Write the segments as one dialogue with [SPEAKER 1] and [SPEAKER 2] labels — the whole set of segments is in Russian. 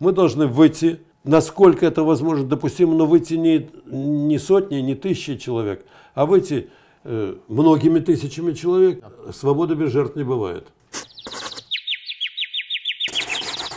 [SPEAKER 1] Мы должны выйти, насколько это возможно допустимо, но выйти не, не сотни, не тысячи человек, а выйти э, многими тысячами человек. Свободы без жертв не бывает.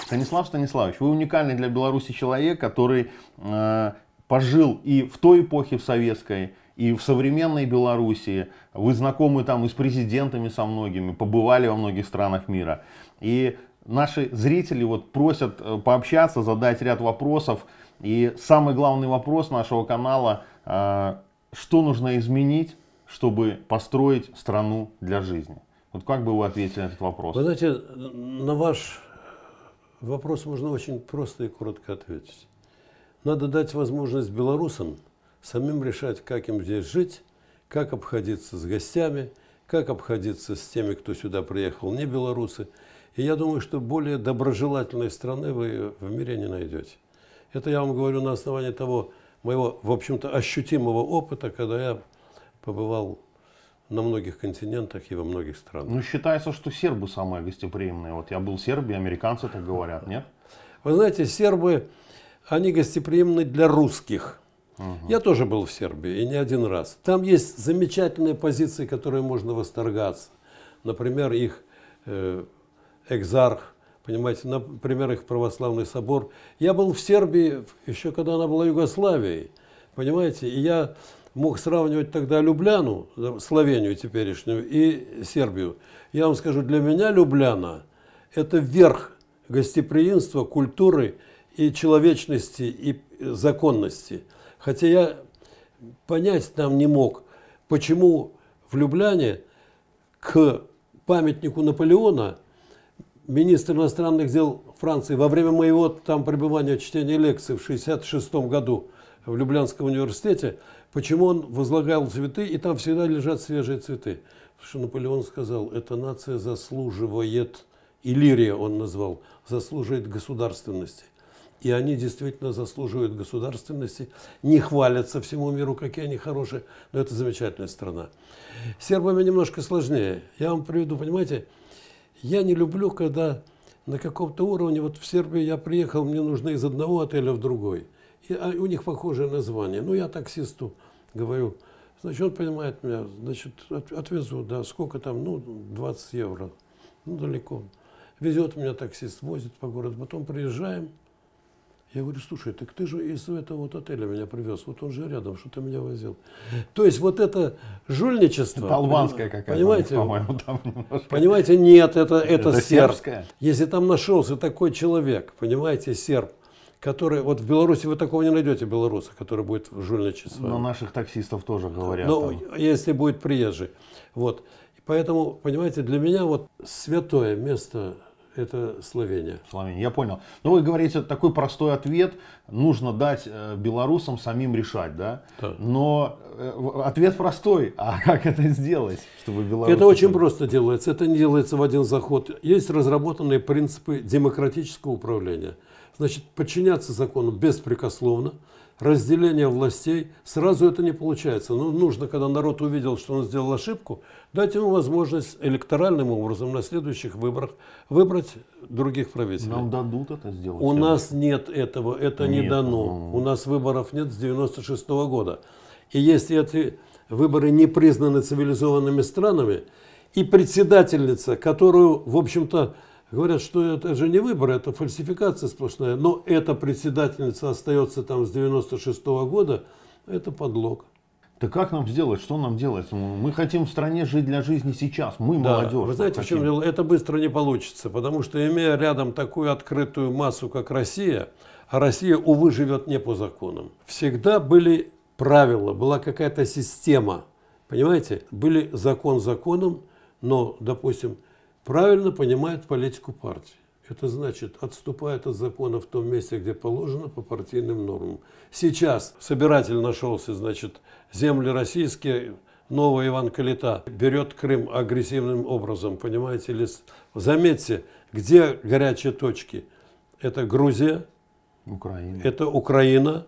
[SPEAKER 1] Станислав Станиславович, вы
[SPEAKER 2] уникальный для Беларуси человек, который э, пожил и в той эпохе в советской, и в современной Белоруссии. Вы знакомы там и с президентами со многими, побывали во многих странах мира. И наши зрители вот просят э, пообщаться, задать ряд вопросов. И самый главный вопрос нашего канала, э, что нужно изменить, чтобы построить страну для жизни? Вот как бы вы ответили на этот вопрос? Вы знаете,
[SPEAKER 1] на ваш вопрос можно очень просто и коротко ответить. Надо дать возможность белорусам самим решать, как им здесь жить, как обходиться с гостями, как обходиться с теми, кто сюда приехал, не белорусы. И я думаю, что более доброжелательной страны вы в мире не найдете. Это я вам говорю на основании того моего, в общем-то, ощутимого опыта, когда я побывал на многих континентах и во многих странах. Ну,
[SPEAKER 2] считается, что сербы самые гостеприимные. Вот я был в Сербии, американцы так говорят, нет? Вы знаете,
[SPEAKER 1] сербы, они гостеприимны для русских. Угу. Я тоже был в Сербии, и не один раз. Там есть замечательные позиции, которые можно восторгаться. Например, их э, экзарх, понимаете, например, их православный собор. Я был в Сербии еще когда она была Югославией, понимаете, и я мог сравнивать тогда Любляну, Словению теперешнюю, и Сербию. Я вам скажу, для меня Любляна – это верх гостеприимства, культуры и человечности, и законности. Хотя я понять там не мог, почему в Любляне к памятнику Наполеона министр иностранных дел Франции во время моего там пребывания чтения лекции в 1966 году в Люблянском университете, почему он возлагал цветы, и там всегда лежат свежие цветы. Потому что Наполеон сказал, эта нация заслуживает, Иллирия он назвал, заслуживает государственности. И они действительно заслуживают государственности, не хвалятся всему миру, какие они хорошие, но это замечательная страна. Сербами немножко сложнее. Я вам приведу, понимаете, я не люблю, когда на каком-то уровне, вот в Сербии я приехал, мне нужно из одного отеля в другой. И, а у них похожее название. Ну, я таксисту говорю, значит, он понимает меня, значит, отвезу, да, сколько там, ну, 20 евро, ну, далеко. Везет меня таксист, возит по городу, потом приезжаем – я говорю, слушай, так ты же из этого вот отеля меня привез, вот он же рядом, что ты меня возил. То есть вот это жульничество. Это албанское какая-то, понимаете, по-моему, там немножко. Понимаете, нет, это, это, это серб. Сербское. Если там нашелся такой человек, понимаете, серб, который, вот в Беларуси вы такого не найдете белоруса, который будет жульничать с Но наших таксистов тоже говорят. Но ну, если будет приезжий. Вот. Поэтому, понимаете, для меня вот святое место это Словения. Словения, я понял. Но ну, вы говорите,
[SPEAKER 2] такой простой ответ нужно дать э, белорусам самим решать, да? да. Но
[SPEAKER 1] э, ответ простой, а как это сделать,
[SPEAKER 2] чтобы белорусы... Это очень
[SPEAKER 1] просто делается, это не делается в один заход. Есть разработанные принципы демократического управления – значит, подчиняться закону беспрекословно, разделение властей, сразу это не получается. Но ну, нужно, когда народ увидел, что он сделал ошибку, дать ему возможность электоральным образом на следующих выборах выбрать других правителей. Нам дадут это сделать? У нас нет этого, это нет. не дано. Ну. У нас выборов нет с 96 -го года. И если эти выборы не признаны цивилизованными странами, и председательница, которую, в общем-то, Говорят, что это же не выбор, это фальсификация сплошная. Но эта председательница остается там с 96 -го года, это подлог. Так
[SPEAKER 2] как нам сделать? Что нам делать? Ну, мы хотим
[SPEAKER 1] в стране жить для
[SPEAKER 2] жизни сейчас.
[SPEAKER 1] Мы да, молодежь. Вы знаете, хотим. в чем дело? Это быстро не получится. Потому что, имея рядом такую открытую массу, как Россия, а Россия, увы, живет не по законам. Всегда были правила, была какая-то система. Понимаете? Были закон законом, но, допустим, правильно понимает политику партии. Это значит, отступает от закона в том месте, где положено, по партийным нормам. Сейчас собиратель нашелся, значит, земли российские, новый Иван Калита берет Крым агрессивным образом, понимаете ли. Заметьте, где горячие точки? Это Грузия, Украина. это Украина,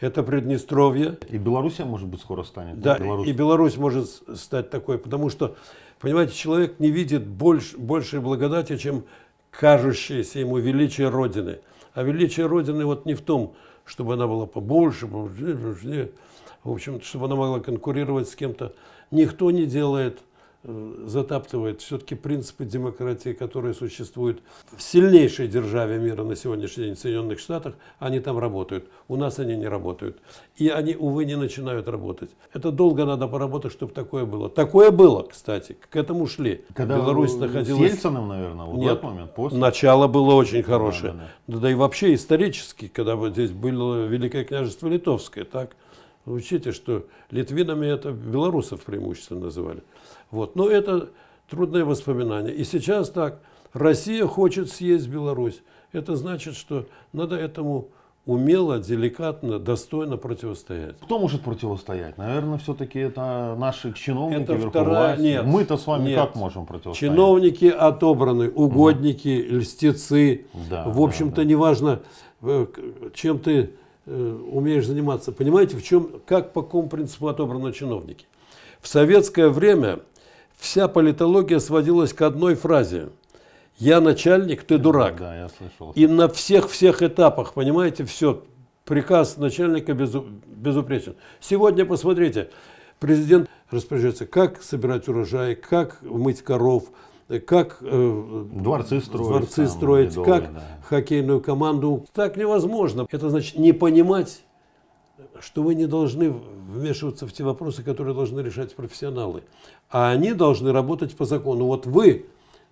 [SPEAKER 1] это Приднестровье. И Белоруссия, может быть, скоро станет. Да, Беларусь. и Беларусь может стать такой, потому что, понимаете, человек не видит больш, большей благодати, чем кажущееся ему величие Родины. А величие Родины вот не в том, чтобы она была побольше, в общем чтобы она могла конкурировать с кем-то. Никто не делает Э, затаптывает все-таки принципы демократии, которые существуют в сильнейшей державе мира на сегодняшний день, в Соединенных Штатах, они там работают. У нас они не работают. И они, увы, не начинают работать. Это долго надо поработать, чтобы такое было. Такое было, кстати, к этому шли. Когда Беларусь находилась... С наверное, вот Нет, этот момент, после. начало было очень хорошее. Да, да, да. да и вообще исторически, когда вот здесь было Великое княжество Литовское, так? Учите, что литвинами это белорусов преимущественно называли. Вот. Но это трудное воспоминание. И сейчас так, Россия хочет съесть Беларусь. Это значит, что надо этому умело, деликатно, достойно противостоять. Кто может противостоять?
[SPEAKER 2] Наверное, все-таки это наши чиновники это вторая... Нет, Мы-то с вами нет. как можем противостоять?
[SPEAKER 1] Чиновники отобраны, угодники, угу. Mm. льстецы. Да, в общем-то, да, да. неважно, э, чем ты э, умеешь заниматься. Понимаете, в чем, как по какому принципу отобраны чиновники? В советское время вся политология сводилась к одной фразе. Я начальник, ты дурак. Да, я слышал. И на всех-всех этапах, понимаете, все, приказ начальника безу, безупречен. Сегодня, посмотрите, президент распоряжается, как собирать урожай, как мыть коров, как э, дворцы строить, дворцы там, строить медовые, как да. хоккейную команду. Так невозможно. Это значит не понимать что вы не должны вмешиваться в те вопросы, которые должны решать профессионалы, а они должны работать по закону. Вот вы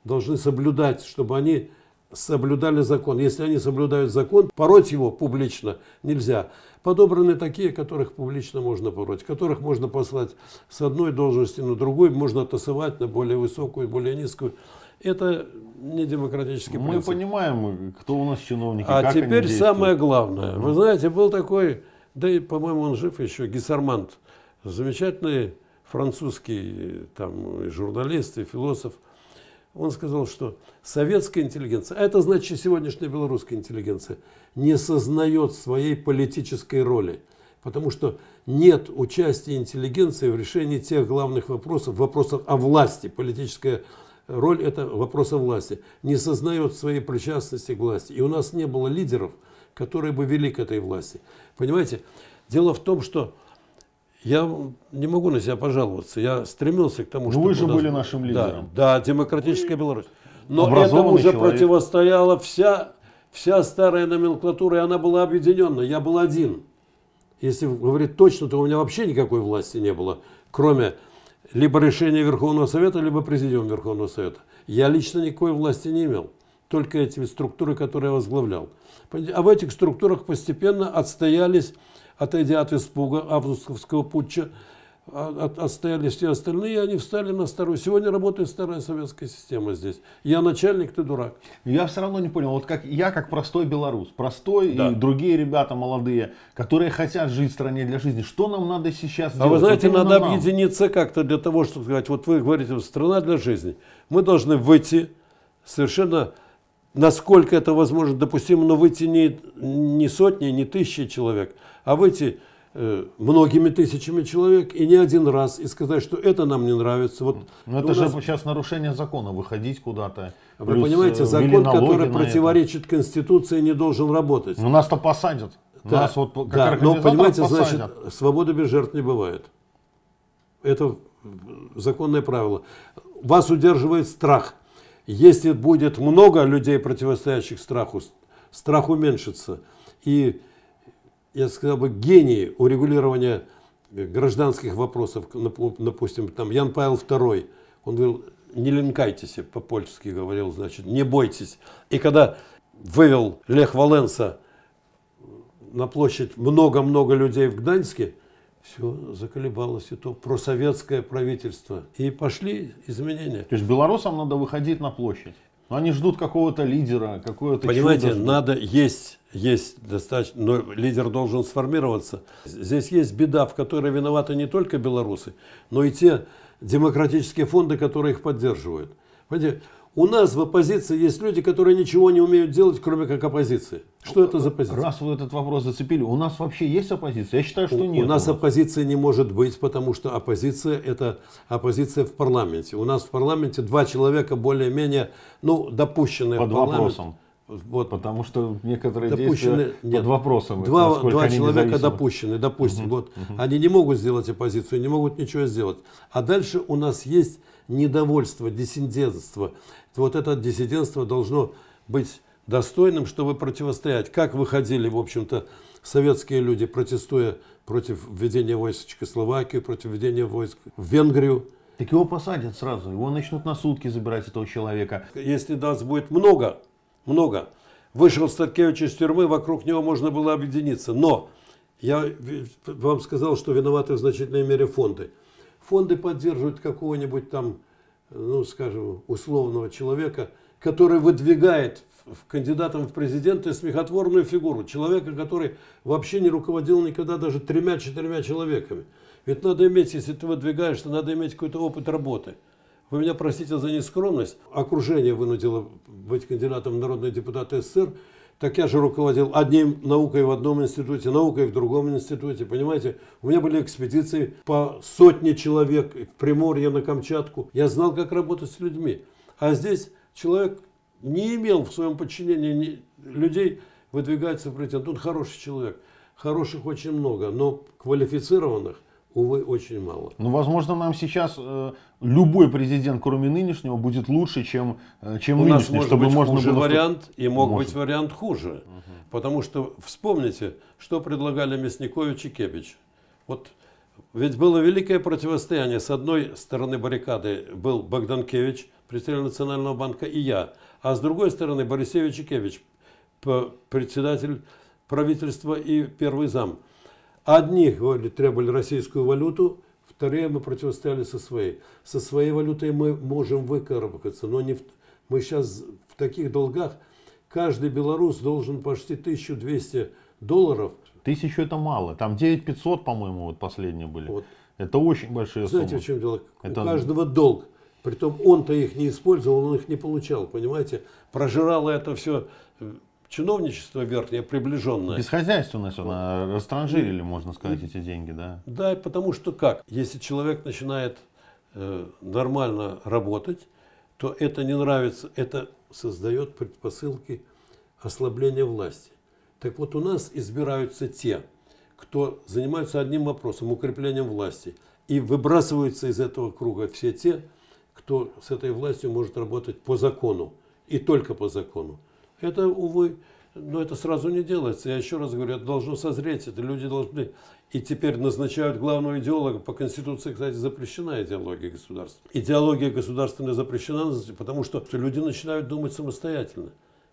[SPEAKER 1] должны соблюдать, чтобы они соблюдали закон. Если они соблюдают закон, пороть его публично нельзя. Подобраны такие, которых публично можно пороть, которых можно послать с одной должности на другую, можно отосывать на более высокую, более низкую. Это не демократический Мы принцип. Мы
[SPEAKER 2] понимаем, кто у нас чиновники. А теперь самое главное. Вы
[SPEAKER 1] знаете, был такой да и, по-моему, он жив еще, Гессермант, замечательный французский э, там, журналист и философ. Он сказал, что советская интеллигенция, а это значит сегодняшняя белорусская интеллигенция, не сознает своей политической роли, потому что нет участия интеллигенции в решении тех главных вопросов, вопросов о власти, политическая роль – это вопрос о власти, не сознает своей причастности к власти. И у нас не было лидеров – которые бы вели к этой власти. Понимаете, дело в том, что я не могу на себя пожаловаться. Я стремился к тому, ну, чтобы Вы же нас... были нашим лидером. Да, да демократическая Вы... Беларусь. Но этому уже человек. противостояла вся, вся старая номенклатура, и она была объединена. Я был один. Если говорить точно, то у меня вообще никакой власти не было, кроме либо решения Верховного Совета, либо президиума Верховного Совета. Я лично никакой власти не имел только этими структурами, которые я возглавлял. А в этих структурах постепенно отстоялись, отойдя от испуга августовского путча, от, отстоялись все остальные, и они встали на старую. Сегодня работает старая советская система здесь. Я начальник, ты дурак. Я все равно не понял. Вот как я, как простой белорус, простой
[SPEAKER 2] да. и другие ребята молодые, которые хотят жить в стране для жизни, что нам надо сейчас а А вы знаете, вот надо нам?
[SPEAKER 1] объединиться как-то для того, чтобы сказать, вот вы говорите, страна для жизни. Мы должны выйти совершенно насколько это возможно допустимо, но выйти не, не сотни, не тысячи человек, а выйти э, многими тысячами человек и не один раз и сказать, что это нам не нравится. Вот, но это нас... же сейчас нарушение закона, выходить куда-то. Вы понимаете, э, закон, который противоречит это. Конституции, не должен работать. Но ну, нас-то посадят. Да, нас вот как да, но понимаете, посадят. значит, свобода без жертв не бывает. Это законное правило. Вас удерживает страх – если будет много людей, противостоящих страху, страх уменьшится. И, я сказал бы, гении урегулирования э, гражданских вопросов, допустим, там Ян Павел II, он говорил, не ленкайтесь, по-польски говорил, значит, не бойтесь. И когда вывел Лех Валенса на площадь много-много людей в Гданьске, все заколебалось, и то просоветское правительство. И пошли изменения. То есть белорусам надо выходить
[SPEAKER 2] на площадь. Но они ждут какого-то лидера, какого то Понимаете, чудо
[SPEAKER 1] надо есть, есть достаточно, но лидер должен сформироваться. Здесь есть беда, в которой виноваты не только белорусы, но и те демократические фонды, которые их поддерживают. Понимаете, у нас в оппозиции есть люди, которые ничего не умеют делать, кроме как оппозиции. Что это за позиция? Раз вы этот вопрос зацепили, у нас вообще есть оппозиция? Я считаю, что у, нет. У нас оппозиции не может быть, потому что оппозиция – это оппозиция в парламенте. У нас в парламенте два человека более-менее, ну, допущенные Под в парламент. вопросом. Вот. Потому что некоторые допущены, действия нет, под вопросом. Два, два человека независимы. допущены, допустим. Угу, вот. угу. Они не могут сделать оппозицию, не могут ничего сделать. А дальше у нас есть недовольство, диссидентство. Вот это диссидентство должно быть достойным, чтобы противостоять. Как выходили, в общем-то, советские люди, протестуя против введения войск в Чехословакию, против введения войск в Венгрию. Так его посадят сразу, его начнут на сутки забирать, этого человека. Если нас будет много, много, вышел Старкевич из тюрьмы, вокруг него можно было объединиться. Но я вам сказал, что виноваты в значительной мере фонды фонды поддерживают какого-нибудь там, ну, скажем, условного человека, который выдвигает в кандидатом в президенты смехотворную фигуру, человека, который вообще не руководил никогда даже тремя-четырьмя человеками. Ведь надо иметь, если ты выдвигаешь, то надо иметь какой-то опыт работы. Вы меня простите за нескромность. Окружение вынудило быть кандидатом в народные депутаты СССР. Так я же руководил одним наукой в одном институте, наукой в другом институте, понимаете? У меня были экспедиции по сотне человек в Приморье, на Камчатку. Я знал, как работать с людьми. А здесь человек не имел в своем подчинении людей, выдвигается в президент. Тут хороший человек. Хороших очень много, но квалифицированных Увы, очень мало.
[SPEAKER 2] Ну, возможно, нам сейчас э, любой президент, кроме нынешнего, будет лучше, чем, э, чем У нынешний, нас чтобы быть можно хуже было... вариант, и мог может. быть
[SPEAKER 1] вариант хуже. Угу. Потому что вспомните, что предлагали Мясникович и Кебич. Вот ведь было великое противостояние. С одной стороны баррикады был Богдан Кевич, председатель Национального банка, и я. А с другой стороны Борисевич и Кевич, председатель правительства и первый зам. Одни говорили, требовали российскую валюту, вторые мы противостояли со своей. Со своей валютой мы можем выкарабкаться, но не в... мы сейчас в таких долгах. Каждый белорус должен почти 1200 долларов.
[SPEAKER 2] Тысячу это мало. Там 9500, по-моему, вот последние были. Вот. Это очень большие Знаете, суммы. Знаете, в чем дело? Это... У каждого
[SPEAKER 1] долг. Притом он-то их не использовал, он их не получал, понимаете? Прожирало это все чиновничество верхнее, приближенное.
[SPEAKER 2] Бесхозяйственность, она вот. растранжирили, можно сказать, и, эти деньги, да?
[SPEAKER 1] Да, потому что как? Если человек начинает э, нормально работать, то это не нравится, это создает предпосылки ослабления власти. Так вот у нас избираются те, кто занимаются одним вопросом, укреплением власти, и выбрасываются из этого круга все те, кто с этой властью может работать по закону, и только по закону. Это, увы, но это сразу не делается. Я еще раз говорю, это должно созреть, это люди должны. И теперь назначают главного идеолога. По Конституции, кстати, запрещена идеология государства. Идеология государственная запрещена, потому что люди начинают думать самостоятельно.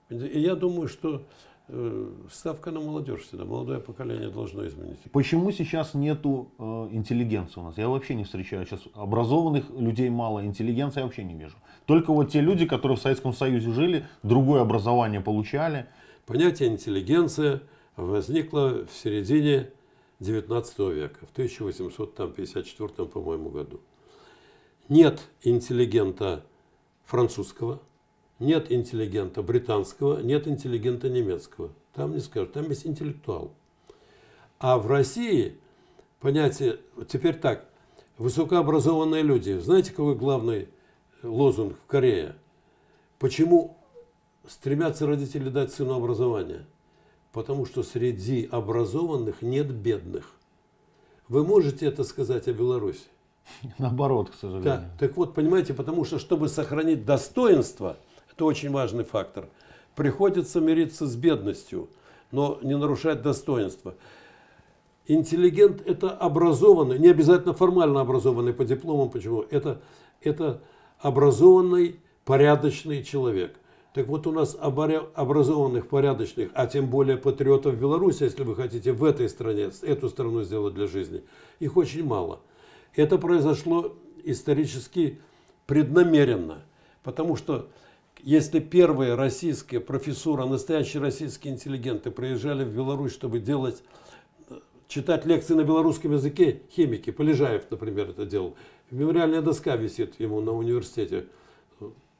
[SPEAKER 1] И я думаю, что Э, ставка на молодежь всегда. Молодое поколение должно изменить.
[SPEAKER 2] Почему сейчас нету э, интеллигенции у нас? Я вообще не встречаю сейчас образованных людей мало, интеллигенции я вообще не вижу. Только вот те люди, которые в Советском Союзе жили, другое образование получали.
[SPEAKER 1] Понятие интеллигенция возникло в середине 19 века, в 1854, по-моему, году. Нет интеллигента французского – нет интеллигента британского, нет интеллигента немецкого. Там не скажут, там есть интеллектуал. А в России понятие, теперь так, высокообразованные люди. Знаете, какой главный лозунг в Корее? Почему стремятся родители дать сыну образование? Потому что среди образованных нет бедных. Вы можете это сказать о Беларуси?
[SPEAKER 2] Наоборот, к сожалению. Да.
[SPEAKER 1] Так вот, понимаете, потому что, чтобы сохранить достоинство – это очень важный фактор. Приходится мириться с бедностью, но не нарушать достоинство. Интеллигент – это образованный, не обязательно формально образованный по дипломам, почему? Это, это образованный, порядочный человек. Так вот у нас образованных, порядочных, а тем более патриотов Беларуси, если вы хотите в этой стране, эту страну сделать для жизни, их очень мало. Это произошло исторически преднамеренно, потому что если первые российские профессура, настоящие российские интеллигенты приезжали в Беларусь, чтобы делать, э, читать лекции на белорусском языке, химики, Полежаев, например, это делал. Мемориальная доска висит ему на университете.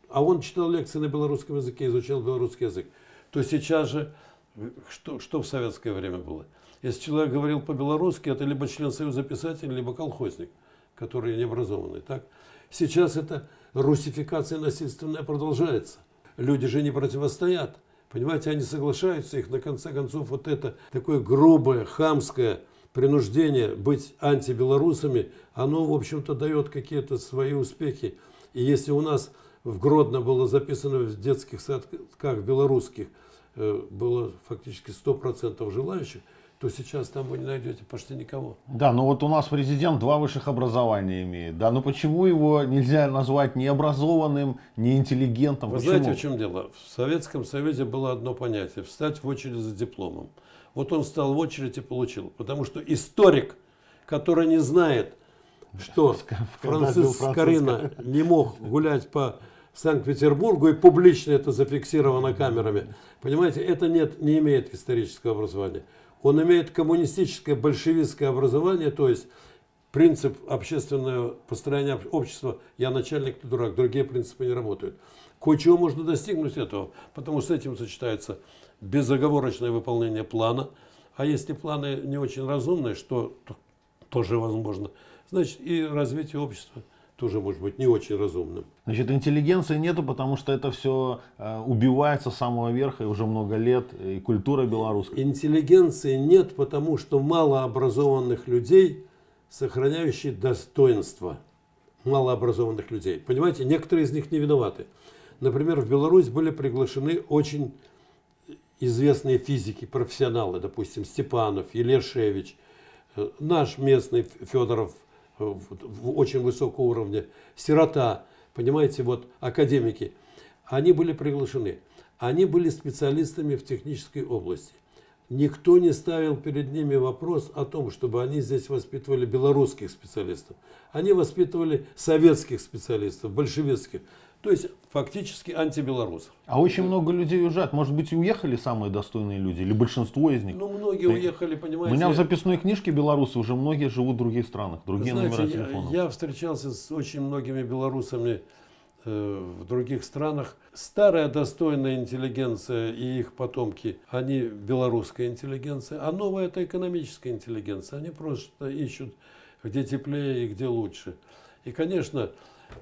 [SPEAKER 1] А он читал лекции на белорусском языке, изучал белорусский язык. То сейчас же, э, что, что в советское время было? Если человек говорил по-белорусски, это либо член Союза писателей, либо колхозник, который необразованный. Так? Сейчас это русификация насильственная продолжается. Люди же не противостоят. Понимаете, они соглашаются, их на конце концов вот это такое грубое, хамское принуждение быть антибелорусами, оно, в общем-то, дает какие-то свои успехи. И если у нас в Гродно было записано в детских садках белорусских, э, было фактически 100% желающих, то сейчас там вы не найдете почти никого.
[SPEAKER 2] Да, но ну вот у нас президент два высших образования имеет. Да, но ну почему его нельзя назвать ни образованным, ни интеллигентом? Вы почему? знаете, в чем
[SPEAKER 1] дело? В Советском Союзе было одно понятие – встать в очередь за дипломом. Вот он встал в очередь и получил. Потому что историк, который не знает, что Франциск Карина не мог гулять по Санкт-Петербургу и публично это зафиксировано камерами. Понимаете, это нет, не имеет исторического образования. Он имеет коммунистическое большевистское образование, то есть принцип общественного построения общества «я начальник, ты дурак», другие принципы не работают. Кое-чего можно достигнуть этого, потому что с этим сочетается безоговорочное выполнение плана, а если планы не очень разумные, что тоже возможно, значит и развитие общества – тоже может быть не очень разумным.
[SPEAKER 2] Значит, интеллигенции нету, потому что это все э, убивается с самого верха и уже много лет, и культура белорусская.
[SPEAKER 1] Интеллигенции нет, потому что малообразованных людей, сохраняющие достоинство малообразованных людей. Понимаете, некоторые из них не виноваты. Например, в Беларусь были приглашены очень известные физики, профессионалы, допустим, Степанов, Елешевич, э, наш местный Федоров – в очень высокого уровня, сирота, понимаете, вот академики, они были приглашены. Они были специалистами в технической области. Никто не ставил перед ними вопрос о том, чтобы они здесь воспитывали белорусских специалистов. Они воспитывали советских специалистов, большевистских. То есть фактически антибелорусов.
[SPEAKER 2] А очень много людей уезжают. Может быть, и уехали самые достойные люди? Или большинство из них?
[SPEAKER 1] Ну, многие Ты... Э, уехали, понимаете. У меня в записной
[SPEAKER 2] книжке белорусы уже многие живут в других странах, другие Знаете, номера телефонов.
[SPEAKER 1] Я, я встречался с очень многими белорусами э, в других странах. Старая достойная интеллигенция и их потомки, они белорусская интеллигенция, а новая это экономическая интеллигенция. Они просто ищут, где теплее и где лучше. И, конечно,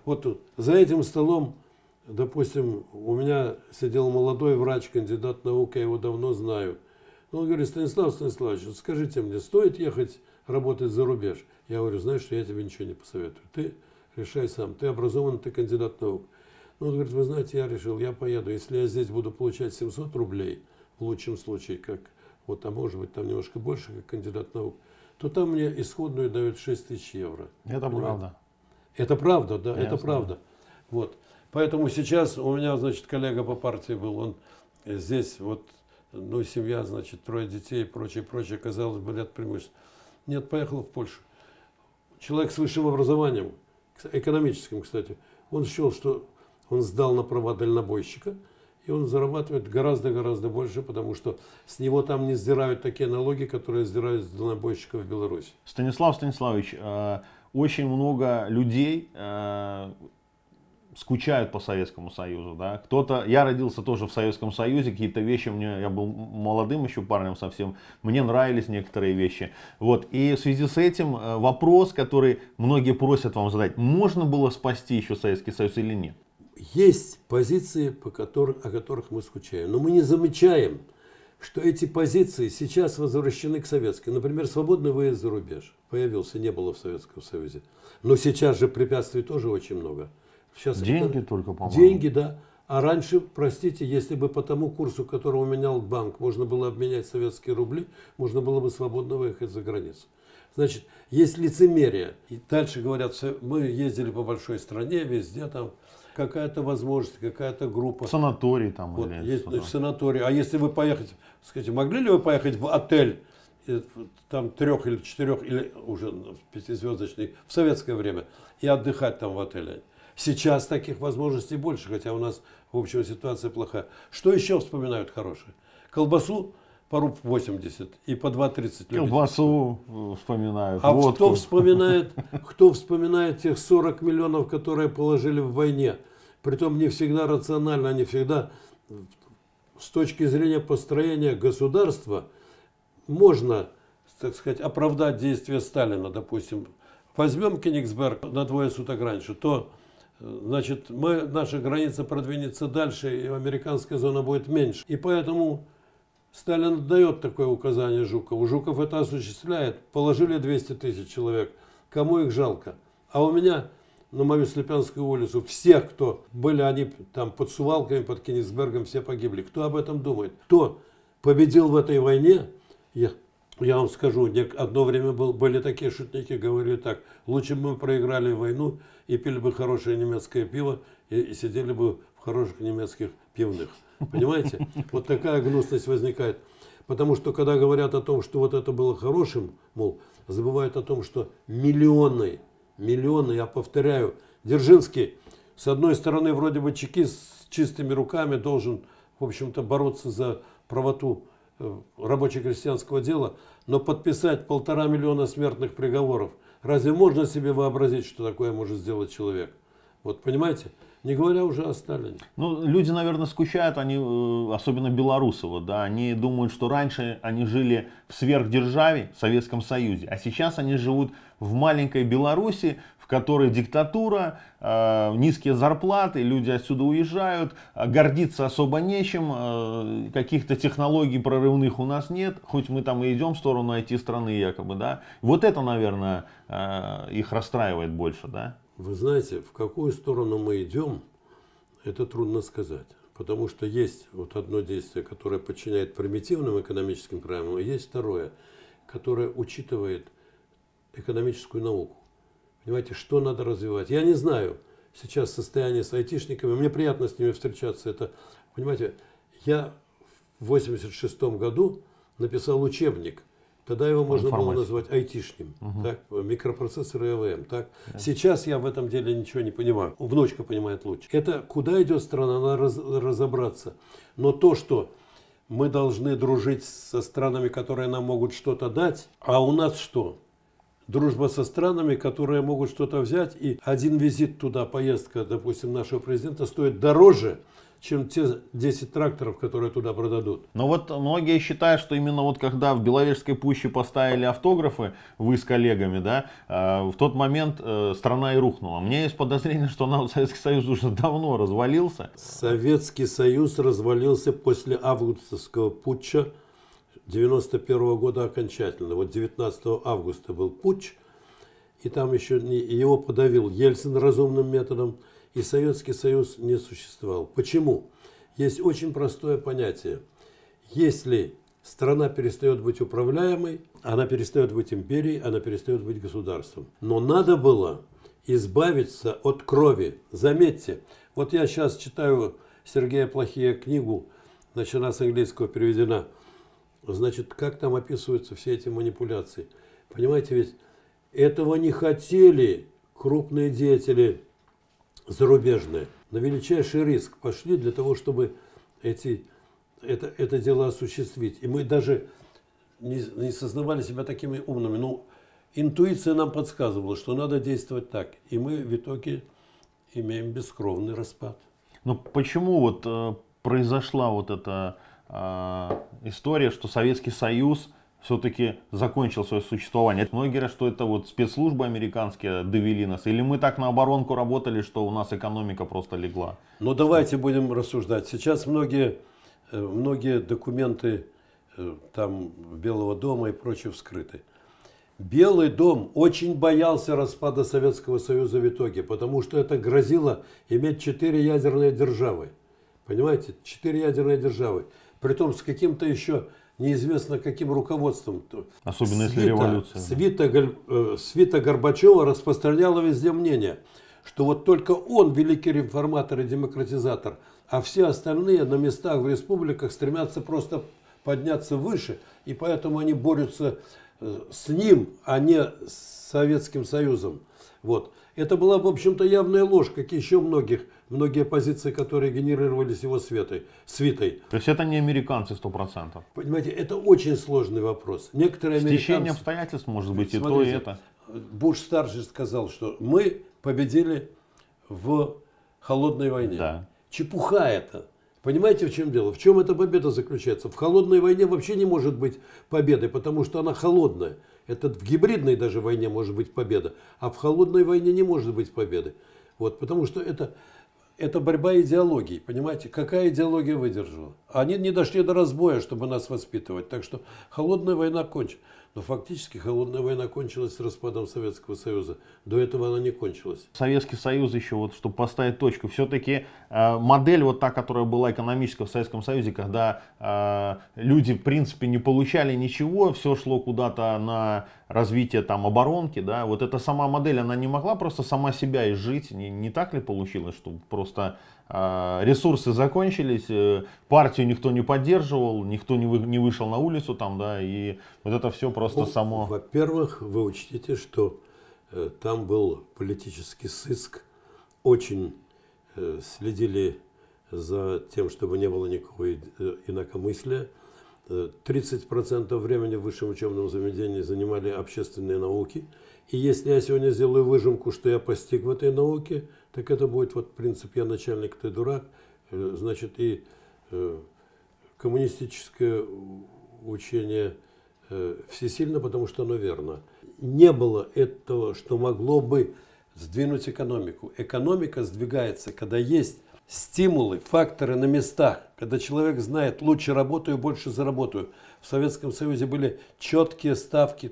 [SPEAKER 1] вот тут, за этим столом, допустим, у меня сидел молодой врач, кандидат наук, я его давно знаю. Ну, он говорит, Станислав Станиславович, скажите мне, стоит ехать работать за рубеж? Я говорю, знаешь, что я тебе ничего не посоветую. Ты решай сам. Ты образован, ты кандидат наук. Ну, он говорит, вы знаете, я решил, я поеду. Если я здесь буду получать 700 рублей, в лучшем случае, как вот, а может быть, там немножко больше, как кандидат наук, то там мне исходную дают 6 тысяч евро. Это правда. Это правда, да, Я это знаю. правда. Вот. Поэтому сейчас у меня, значит, коллега по партии был, он здесь вот, ну, семья, значит, трое детей и прочее, прочее, казалось бы, лет преимуществ. Нет, поехал в Польшу. Человек с высшим образованием, экономическим, кстати, он счел, что он сдал на права дальнобойщика, и он зарабатывает гораздо-гораздо больше, потому что с него там не сдирают такие налоги, которые сдирают с дальнобойщиков в Беларуси.
[SPEAKER 2] Станислав Станиславович, а, очень много людей э, скучают по Советскому Союзу, да. Кто-то, я родился тоже в Советском Союзе, какие-то вещи мне, я был молодым еще парнем совсем, мне нравились некоторые вещи. Вот, и в связи с этим э, вопрос, который многие просят вам задать, можно было спасти еще Советский Союз или нет?
[SPEAKER 1] Есть позиции, по которым, о которых мы скучаем, но мы не замечаем, что эти позиции сейчас возвращены к советской. Например, свободный выезд за рубеж появился, не было в Советском Союзе. Но сейчас же препятствий тоже очень много. Сейчас деньги это... только, по-моему. Деньги, да. А раньше, простите, если бы по тому курсу, которого менял банк, можно было обменять советские рубли, можно было бы свободно выехать за границу. Значит, есть лицемерие. И дальше говорят, мы ездили по большой стране, везде там какая-то возможность, какая-то группа. В санаторий там вот, или есть, в э, санаторий. А если вы поехать, скажите, могли ли вы поехать в отель, э, там трех или четырех, или уже пятизвездочный, в советское время, и отдыхать там в отеле? Сейчас таких возможностей больше, хотя у нас, в общем, ситуация плохая. Что еще вспоминают хорошее? Колбасу по руб 80 и по 2.30. Колбасу
[SPEAKER 2] э, вспоминают, А водку. кто
[SPEAKER 1] вспоминает, кто вспоминает тех 40 миллионов, которые положили в войне? Притом не всегда рационально, не всегда э, с точки зрения построения государства можно, так сказать, оправдать действия Сталина, допустим. Возьмем Кенигсберг на двое суток раньше, то э, значит, мы, наша граница продвинется дальше, и американская зона будет меньше. И поэтому Сталин дает такое указание Жукову. Жуков это осуществляет. Положили 200 тысяч человек. Кому их жалко? А у меня на мою Слепянскую улицу все, кто были они там под Сувалками, под Кенигсбергом, все погибли. Кто об этом думает? Кто победил в этой войне? Я, я вам скажу, одно время был, были такие шутники, говорили так, лучше бы мы проиграли войну и пили бы хорошее немецкое пиво и, и сидели бы в хороших немецких пивных. Понимаете? Вот такая гнусность возникает. Потому что когда говорят о том, что вот это было хорошим, мол, забывают о том, что миллионы, миллионы, я повторяю, Дзержинский, с одной стороны, вроде бы чекист с чистыми руками должен, в общем-то, бороться за правоту э, рабоче-крестьянского дела, но подписать полтора миллиона смертных приговоров, разве можно себе вообразить, что такое может сделать человек? Вот понимаете? Не говоря уже о Сталине.
[SPEAKER 2] Ну, люди, наверное, скучают, они, э, особенно белорусов, да, они думают, что раньше они жили в сверхдержаве, в Советском Союзе, а сейчас они живут в маленькой Беларуси, в которой диктатура, э, низкие зарплаты, люди отсюда уезжают, а гордиться особо нечем, э, каких-то технологий прорывных у нас нет, хоть мы там и идем в сторону IT-страны якобы, да. Вот это, наверное, их расстраивает больше, да.
[SPEAKER 1] Вы знаете, в какую сторону мы идем, это трудно сказать. Потому что есть вот одно действие, которое подчиняет примитивным экономическим правилам, а есть второе, которое учитывает экономическую науку. Понимаете, что надо развивать? Я не знаю сейчас состояние с айтишниками, мне приятно с ними встречаться. Это, понимаете, я в 86 году написал учебник Тогда его можно было назвать айтишным, угу. так, э, микропроцессор и АВМ. Так. Да. Сейчас я в этом деле ничего не понимаю. Внучка понимает лучше. Это куда идет страна, надо раз, разобраться. Но то, что мы должны дружить со странами, которые нам могут что-то дать, а у нас что? Дружба со странами, которые могут что-то взять, и один визит туда, поездка, допустим, нашего президента стоит дороже, чем те 10 тракторов, которые туда продадут.
[SPEAKER 2] Но вот многие считают, что именно вот когда в Беловежской пуще поставили автографы, вы с коллегами, да, э, в тот момент э, страна и рухнула. У меня есть подозрение, что нам Советский Союз уже давно развалился.
[SPEAKER 1] Советский Союз развалился после августовского путча 91 года окончательно. Вот 19 августа был путч, и там еще его подавил Ельцин разумным методом – и Советский Союз не существовал. Почему? Есть очень простое понятие. Если страна перестает быть управляемой, она перестает быть империей, она перестает быть государством. Но надо было избавиться от крови. Заметьте, вот я сейчас читаю Сергея Плохие книгу, значит, она с английского переведена. Значит, как там описываются все эти манипуляции? Понимаете, ведь этого не хотели крупные деятели зарубежные на величайший риск пошли для того, чтобы эти, это, это дело осуществить. И мы даже не, не сознавали себя такими умными. Но ну, интуиция нам подсказывала, что надо действовать так. И мы в итоге имеем бескровный распад.
[SPEAKER 2] Но почему вот э, произошла вот эта э, история, что Советский Союз все-таки закончил свое существование. Многие говорят, что это вот спецслужбы американские довели нас, или мы так на оборонку работали, что у нас экономика просто легла.
[SPEAKER 1] Но ну, давайте будем рассуждать. Сейчас многие, э, многие документы э, там Белого дома и прочее вскрыты. Белый дом очень боялся распада Советского Союза в итоге, потому что это грозило иметь четыре ядерные державы. Понимаете, четыре ядерные державы. Притом с каким-то еще неизвестно каким руководством. Особенно свита, если революция. Свита, э, свита Горбачева распространяла везде мнение, что вот только он великий реформатор и демократизатор, а все остальные на местах в республиках стремятся просто подняться выше, и поэтому они борются э, с ним, а не с Советским Союзом. Вот. Это была, в общем-то, явная ложь, как еще многих многие позиции, которые генерировались его светой, свитой.
[SPEAKER 2] То есть это не американцы 100%?
[SPEAKER 1] Понимаете, это очень сложный вопрос. Некоторые американцы... Стечение
[SPEAKER 2] обстоятельств может быть Смотрите, и то,
[SPEAKER 1] и это. Буш старший сказал, что мы победили в холодной войне. Да. Чепуха это. Понимаете, в чем дело? В чем эта победа заключается? В холодной войне вообще не может быть победы, потому что она холодная. Это в гибридной даже войне может быть победа, а в холодной войне не может быть победы. Вот, потому что это это борьба идеологий, понимаете? Какая идеология выдержала? Они не дошли до разбоя, чтобы нас воспитывать. Так что холодная война кончена. Но фактически холодная война кончилась с распадом Советского Союза. До этого она не кончилась.
[SPEAKER 2] Советский Союз еще, вот, чтобы поставить точку, все-таки э, модель вот та, которая была экономическая в Советском Союзе, когда э, люди, в принципе, не получали ничего, все шло куда-то на развитие там оборонки, да, вот эта сама модель, она не могла просто сама себя изжить, не, не так ли получилось, что просто а, ресурсы закончились, э, партию никто не поддерживал, никто не, вы, не вышел на улицу там, да, и вот это все просто ну, само...
[SPEAKER 1] Во-первых, вы учтите, что э, там был политический сыск, очень э, следили за тем, чтобы не было никакого э, инакомыслия. 30% э, времени в высшем учебном заведении занимали общественные науки. И если я сегодня сделаю выжимку, что я постиг в этой науке – так это будет вот принцип «я начальник, ты дурак», э, значит, и э, коммунистическое учение э, всесильно, потому что оно верно. Не было этого, что могло бы сдвинуть экономику. Экономика сдвигается, когда есть стимулы, факторы на местах, когда человек знает, лучше работаю, больше заработаю. В Советском Союзе были четкие ставки,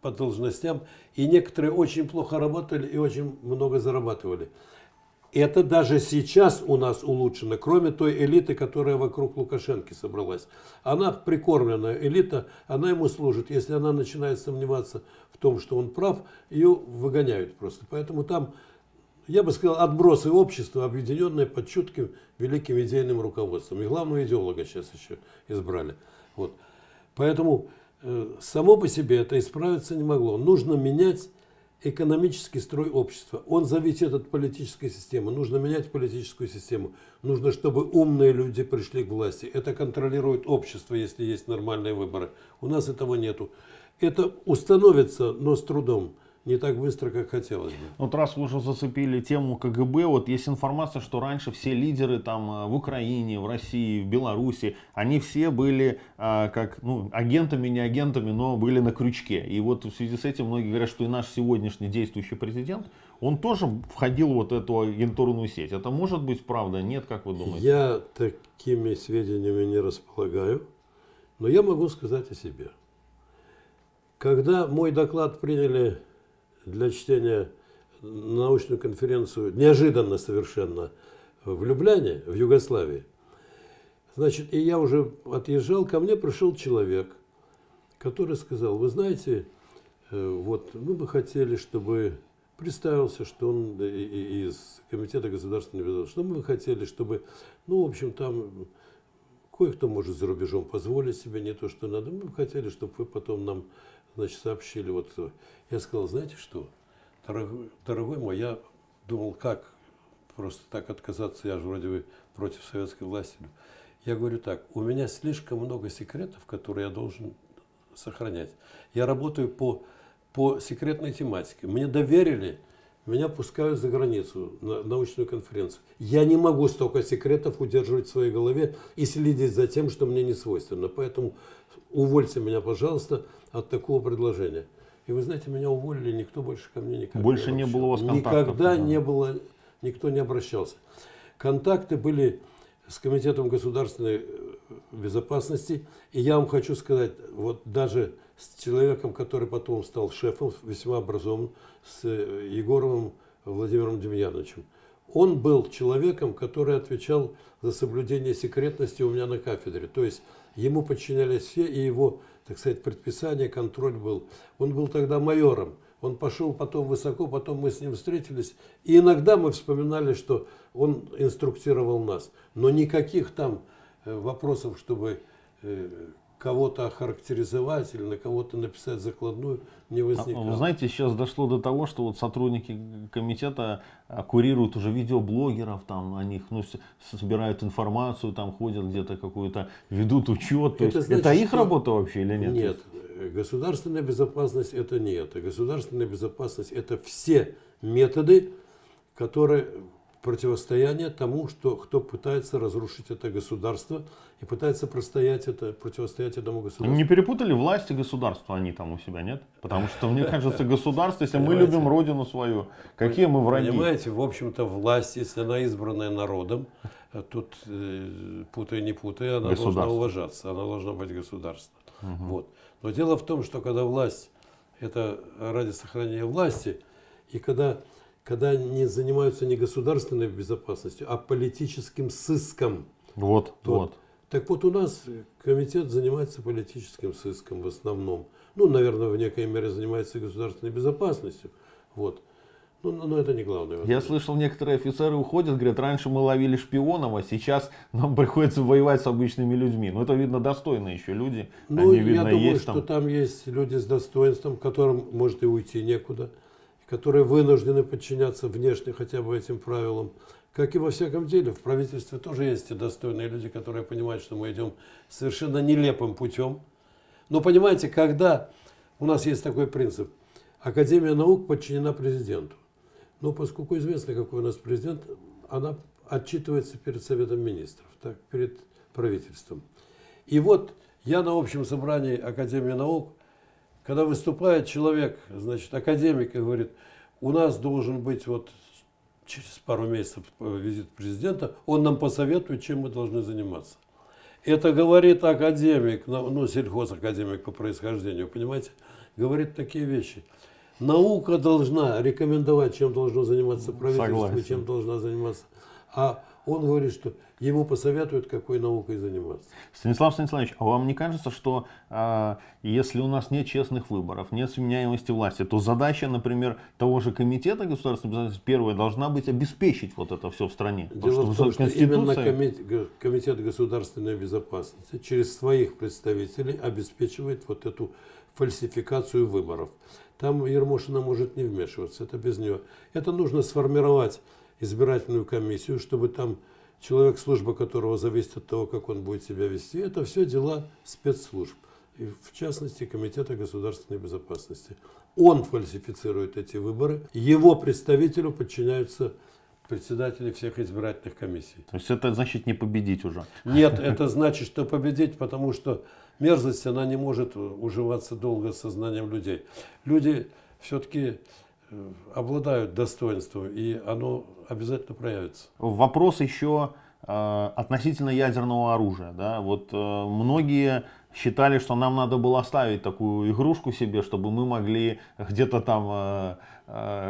[SPEAKER 1] по должностям, и некоторые очень плохо работали и очень много зарабатывали. Это даже сейчас у нас улучшено, кроме той элиты, которая вокруг Лукашенко собралась. Она прикормленная элита, она ему служит. Если она начинает сомневаться в том, что он прав, ее выгоняют просто. Поэтому там, я бы сказал, отбросы общества, объединенные под чутким великим идейным руководством. И главного идеолога сейчас еще избрали. Вот. Поэтому Э, само по себе это исправиться не могло. Нужно менять экономический строй общества. Он зависит от политической системы. Нужно менять политическую систему. Нужно, чтобы умные люди пришли к власти. Это контролирует общество, если есть нормальные выборы. У нас этого нету. Это установится, но с трудом не так быстро, как хотелось бы.
[SPEAKER 2] Вот раз вы уже зацепили тему КГБ, вот есть информация, что раньше все лидеры там э, в Украине, в России, в Беларуси, они все были а, как ну, агентами, не агентами, но были на крючке. И вот в связи с этим многие говорят, что и наш сегодняшний действующий президент, он тоже входил в вот эту агентурную сеть. Это может быть правда? Нет, как вы думаете? Я
[SPEAKER 1] такими сведениями не располагаю, но я могу сказать о себе. Когда мой доклад приняли для чтения научную конференцию, неожиданно совершенно, в Любляне, в Югославии. Значит, и я уже отъезжал, ко мне пришел человек, который сказал, вы знаете, э, вот мы бы хотели, чтобы представился, что он из Комитета государственной безопасности, что мы бы хотели, чтобы, ну, в общем, там кое-кто может за рубежом позволить себе не то, что надо, мы бы хотели, чтобы вы потом нам значит, сообщили, вот э, я сказал, знаете что, дорогой, мой, я думал, как просто так отказаться, я же вроде бы против советской власти. Я говорю так, у меня слишком много секретов, которые я должен сохранять. Я работаю по, по секретной тематике. Мне доверили меня пускают за границу на научную конференцию. Я не могу столько секретов удерживать в своей голове и следить за тем, что мне не свойственно. Поэтому увольте меня, пожалуйста, от такого предложения. И вы знаете, меня уволили, никто больше ко мне никогда больше не Больше не было у вас контактов. Никогда да. не было, никто не обращался. Контакты были с Комитетом государственной безопасности. И я вам хочу сказать, вот даже с человеком, который потом стал шефом, весьма образованным с э, Егоровым Владимиром Демьяновичем, он был человеком, который отвечал за соблюдение секретности у меня на кафедре. То есть ему подчинялись все, и его, так сказать, предписание, контроль был. Он был тогда майором. Он пошел потом высоко, потом мы с ним встретились. И иногда мы вспоминали, что он инструктировал нас. Но никаких там Э, вопросов, чтобы э, кого-то охарактеризовать или на кого-то написать закладную не а, возникало. Вы знаете,
[SPEAKER 2] сейчас дошло до того, что вот сотрудники комитета э, курируют уже видеоблогеров, там о них ну, собирают информацию, там ходят где-то какую-то, ведут учет. Это, есть, значит, это их работа вообще или нет?
[SPEAKER 1] Нет. Государственная безопасность это не это. Государственная безопасность это все методы, которые противостояние тому, что, кто пытается разрушить это государство и пытается простоять это, противостоять этому государству. Не перепутали власти
[SPEAKER 2] государство, они там у себя, нет? Потому что, мне кажется, государство, если Понимаете? мы любим родину свою, какие мы враги? Понимаете,
[SPEAKER 1] в общем-то, власть, если она избранная народом, тут э, путай не путай, она должна уважаться, она должна быть государством. Угу. Вот. Но дело в том, что когда власть, это ради сохранения власти, и когда когда они занимаются не государственной безопасностью, а политическим сыском. Вот, вот. вот. Так вот у нас комитет занимается политическим сыском в основном. Ну, наверное, в некой мере занимается государственной безопасностью. Вот. Ну, но, но это не главное.
[SPEAKER 2] Я слышал, некоторые офицеры уходят, говорят, раньше мы ловили шпионов, а сейчас нам приходится воевать с обычными людьми. Но ну, это, видно, достойные еще люди. Ну, Они, я видно, я думаю, есть что там... там
[SPEAKER 1] есть люди с достоинством, которым может и уйти некуда которые вынуждены подчиняться внешне хотя бы этим правилам. Как и во всяком деле, в правительстве тоже есть и достойные люди, которые понимают, что мы идем совершенно нелепым путем. Но понимаете, когда у нас есть такой принцип, Академия наук подчинена президенту. Но ну, поскольку известно, какой у нас президент, она отчитывается перед Советом министров, так, перед правительством. И вот я на общем собрании Академии наук когда выступает человек, значит, академик и говорит, у нас должен быть вот через пару месяцев э, визит президента, он нам посоветует, чем мы должны заниматься. Это говорит академик, ну, сельхозакадемик по происхождению, понимаете, говорит такие вещи. Наука должна рекомендовать, чем должно заниматься правительство, Согласен. чем должна заниматься. А он говорит, что ему посоветуют, какой наукой заниматься.
[SPEAKER 2] Станислав Станиславович, а вам не кажется, что э, если у нас нет честных выборов, нет сменяемости власти, то задача, например, того же комитета государственной безопасности, первая, должна быть обеспечить вот это все в стране? Дело Потому, в том, что, Конституция... что
[SPEAKER 1] именно комитет государственной безопасности через своих представителей обеспечивает вот эту фальсификацию выборов. Там Ермошина может не вмешиваться, это без нее. Это нужно сформировать избирательную комиссию, чтобы там человек, служба которого зависит от того, как он будет себя вести, это все дела спецслужб, и в частности Комитета государственной безопасности. Он фальсифицирует эти выборы, его представителю подчиняются председатели всех избирательных комиссий.
[SPEAKER 2] То есть это значит не победить уже?
[SPEAKER 1] Нет, это значит, что победить, потому что мерзость, она не может уживаться долго с сознанием людей. Люди все-таки Э, обладают достоинством, и оно обязательно проявится.
[SPEAKER 2] Вопрос еще э, относительно ядерного оружия. Да? Вот э, многие считали, что нам надо было оставить такую игрушку себе, чтобы мы могли где-то там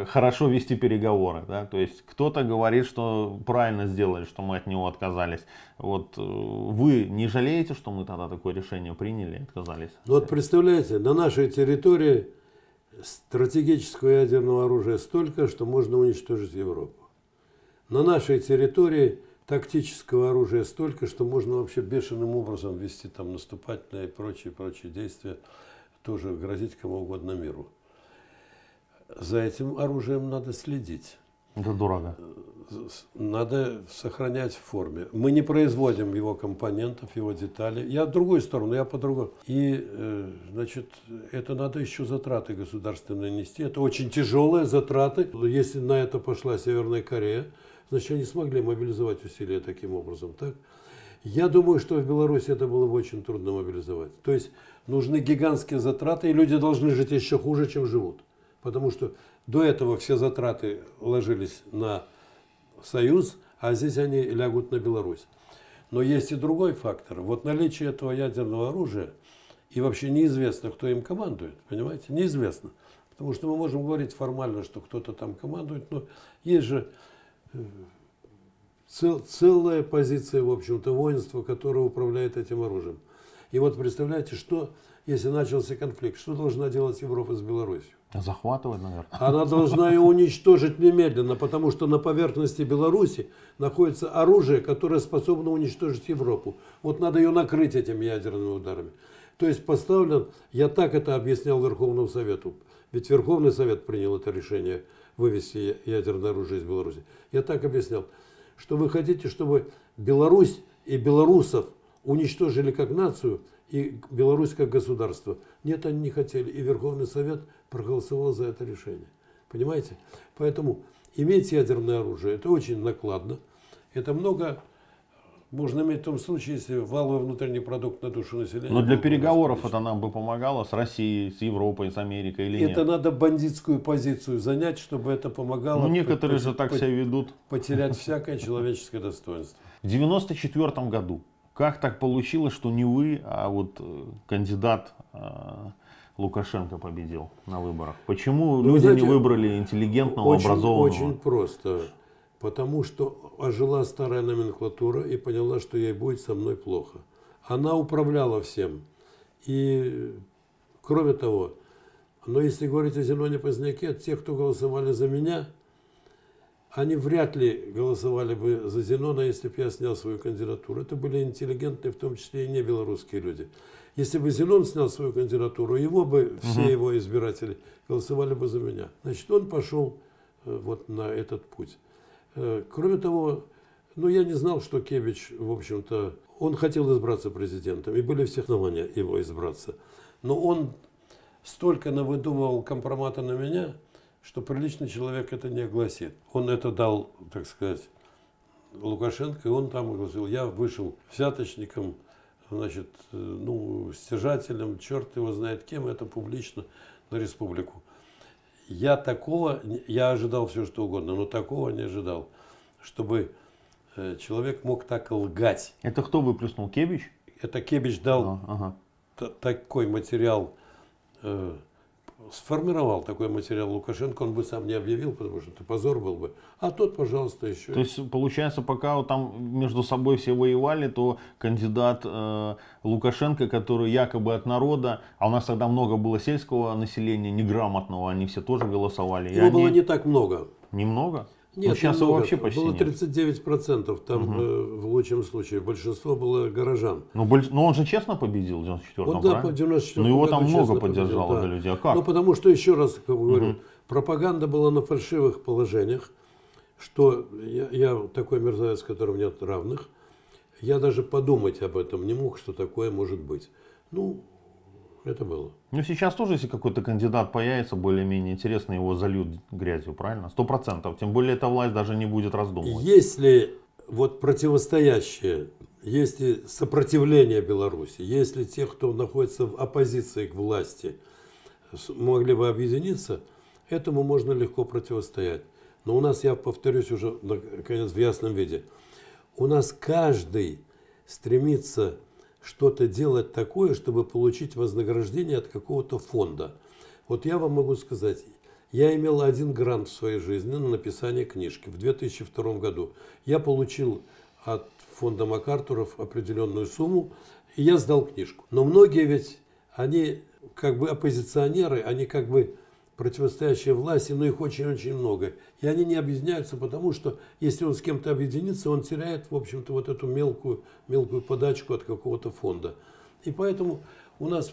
[SPEAKER 2] хорошо вести переговоры. Да? То есть кто-то говорит, что правильно сделали, что мы от него отказались. Вот вы не жалеете, что мы тогда такое решение приняли, отказались?
[SPEAKER 1] Ну вот представляете, на нашей территории стратегического ядерного оружия столько, что можно уничтожить Европу. На нашей территории тактического оружия столько, что можно вообще бешеным образом вести там наступательные и прочие, прочие действия, тоже грозить кому угодно миру. За этим оружием надо следить. Это дорого. Надо сохранять в форме. Мы не производим его компонентов, его деталей. Я в другую сторону, я по-другому. И, э, значит, это надо еще затраты государственные нести. Это очень тяжелые затраты. Если на это пошла Северная Корея, значит, они смогли мобилизовать усилия таким образом. Так? Я думаю, что в Беларуси это было бы очень трудно мобилизовать. То есть нужны гигантские затраты, и люди должны жить еще хуже, чем живут. Потому что до этого все затраты ложились на Союз, а здесь они лягут на Беларусь. Но есть и другой фактор. Вот наличие этого ядерного оружия, и вообще неизвестно, кто им командует, понимаете, неизвестно. Потому что мы можем говорить формально, что кто-то там командует, но есть же э, цел, целая позиция, в общем-то, воинства, которое управляет этим оружием. И вот представляете, что если начался конфликт, что должна делать Европа с Беларусью?
[SPEAKER 2] Захватывать, наверное. Она должна
[SPEAKER 1] ее уничтожить немедленно, потому что на поверхности Беларуси находится оружие, которое способно уничтожить Европу. Вот надо ее накрыть этими ядерными ударами. То есть поставлен, я так это объяснял Верховному Совету, ведь Верховный Совет принял это решение вывести ядерное оружие из Беларуси. Я так объяснял, что вы хотите, чтобы Беларусь и белорусов уничтожили как нацию – и белорусское государство. Нет, они не хотели, и Верховный Совет проголосовал за это решение. Понимаете? Поэтому иметь ядерное оружие – это очень накладно. Это много можно иметь в том случае, если валовый внутренний продукт на душу населения. Но для
[SPEAKER 2] переговоров это нам бы помогало с Россией, с Европой, с Америкой или это нет? Это
[SPEAKER 1] надо бандитскую позицию занять, чтобы это помогало. Ну, некоторые же так себя ведут. Потерять всякое человеческое достоинство.
[SPEAKER 2] В 1994 году как так получилось, что не вы, а вот э, кандидат э, Лукашенко победил на выборах? Почему ну, люди знаете, не выбрали интеллигентного, очень, образованного? Очень
[SPEAKER 1] просто. Потому что ожила старая номенклатура и поняла, что ей будет со мной плохо. Она управляла всем. И кроме того, но если говорить о Зелене Поздняке, те, кто голосовали за меня – они вряд ли голосовали бы за Зенона, если бы я снял свою кандидатуру. Это были интеллигентные, в том числе и не белорусские люди. Если бы Зенон снял свою кандидатуру, его бы все угу. его избиратели голосовали бы за меня. Значит, он пошел э, вот на этот путь. Э, кроме того, ну я не знал, что Кевич, в общем-то, он хотел избраться президентом, и были все основания его избраться. Но он столько навыдумывал компромата на меня – что приличный человек это не огласит. Он это дал, так сказать, Лукашенко, и он там огласил, я вышел взяточником, значит, э, ну, стяжателем, черт его знает кем, это публично на республику. Я такого, я ожидал все что угодно, но такого не ожидал, чтобы э, человек мог так лгать.
[SPEAKER 2] Это кто выплюснул, Кебич? Это Кебич дал а,
[SPEAKER 1] ага. такой материал э, сформировал такой материал Лукашенко, он бы сам не объявил, потому что это позор был бы. А тот, пожалуйста, еще. То есть,
[SPEAKER 2] получается, пока вот там между собой все воевали, то кандидат э, Лукашенко, который якобы от народа, а у нас тогда много было сельского населения, неграмотного, они все тоже голосовали. Его они... было не
[SPEAKER 1] так много.
[SPEAKER 2] Немного? Нет, сейчас его ну, вообще почти Было
[SPEAKER 1] 39 процентов там угу. э, в лучшем случае. Большинство было горожан.
[SPEAKER 2] Но, ну, больш... Но ну, он же честно победил в 94-м, он, да, Но его там много поддержало победил, да. людей. А как? Ну
[SPEAKER 1] потому что еще раз как говорю, пропаганда была на фальшивых положениях, что я, я такой мерзавец, которого нет равных. Я даже подумать об этом не мог, что такое может быть. Ну, это было. Ну,
[SPEAKER 2] сейчас тоже, если какой-то кандидат появится, более-менее интересно, его зальют грязью, правильно? Сто процентов. Тем более, эта власть даже не будет раздумывать.
[SPEAKER 1] Если вот противостоящее, если сопротивление Беларуси, если те, кто находится в оппозиции к власти, могли бы объединиться, этому можно легко противостоять. Но у нас, я повторюсь уже, наконец, в ясном виде, у нас каждый стремится что-то делать такое, чтобы получить вознаграждение от какого-то фонда. Вот я вам могу сказать, я имел один грант в своей жизни на написание книжки в 2002 году. Я получил от фонда МакАртуров определенную сумму, и я сдал книжку. Но многие ведь, они как бы оппозиционеры, они как бы противостоящая власти, но их очень-очень много. И они не объединяются, потому что если он с кем-то объединится, он теряет, в общем-то, вот эту мелкую, мелкую подачку от какого-то фонда. И поэтому у нас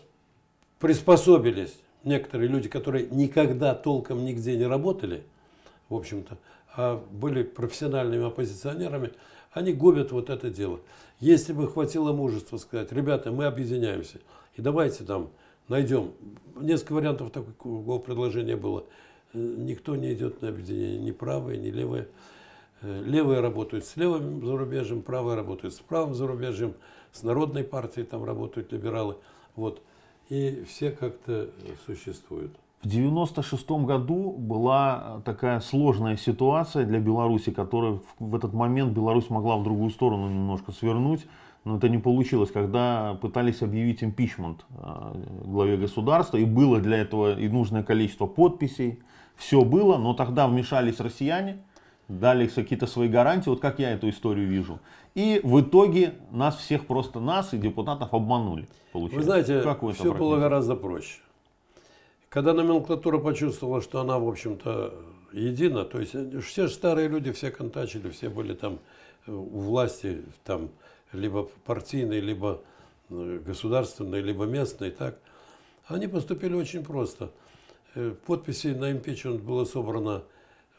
[SPEAKER 1] приспособились некоторые люди, которые никогда толком нигде не работали, в общем-то, а были профессиональными оппозиционерами, они губят вот это дело. Если бы хватило мужества сказать, ребята, мы объединяемся, и давайте там найдем. Несколько вариантов такого предложения было. Э, никто не идет на объединение, ни правые, ни левые. Э, левые работают с левым зарубежьем, правые работают с правым зарубежьем, с народной партией там работают либералы. Вот. И все как-то э, существуют.
[SPEAKER 2] В 1996 году была такая сложная ситуация для Беларуси, которая в этот момент Беларусь могла в другую сторону немножко свернуть но это не получилось, когда пытались объявить импичмент э, главе государства, и было для этого и нужное количество подписей, все было, но тогда вмешались россияне, дали какие-то свои гарантии, вот как я эту историю вижу. И в итоге нас всех просто, нас и депутатов обманули. Получилось. Вы знаете, как вы все было гораздо
[SPEAKER 1] проще. Когда номенклатура почувствовала, что она, в общем-то, едина, то есть э, все же старые люди, все контачили, все были там э, у власти, там либо партийной, либо э, государственной, либо местной, так, они поступили очень просто. Э, подписи на импичмент было собрано,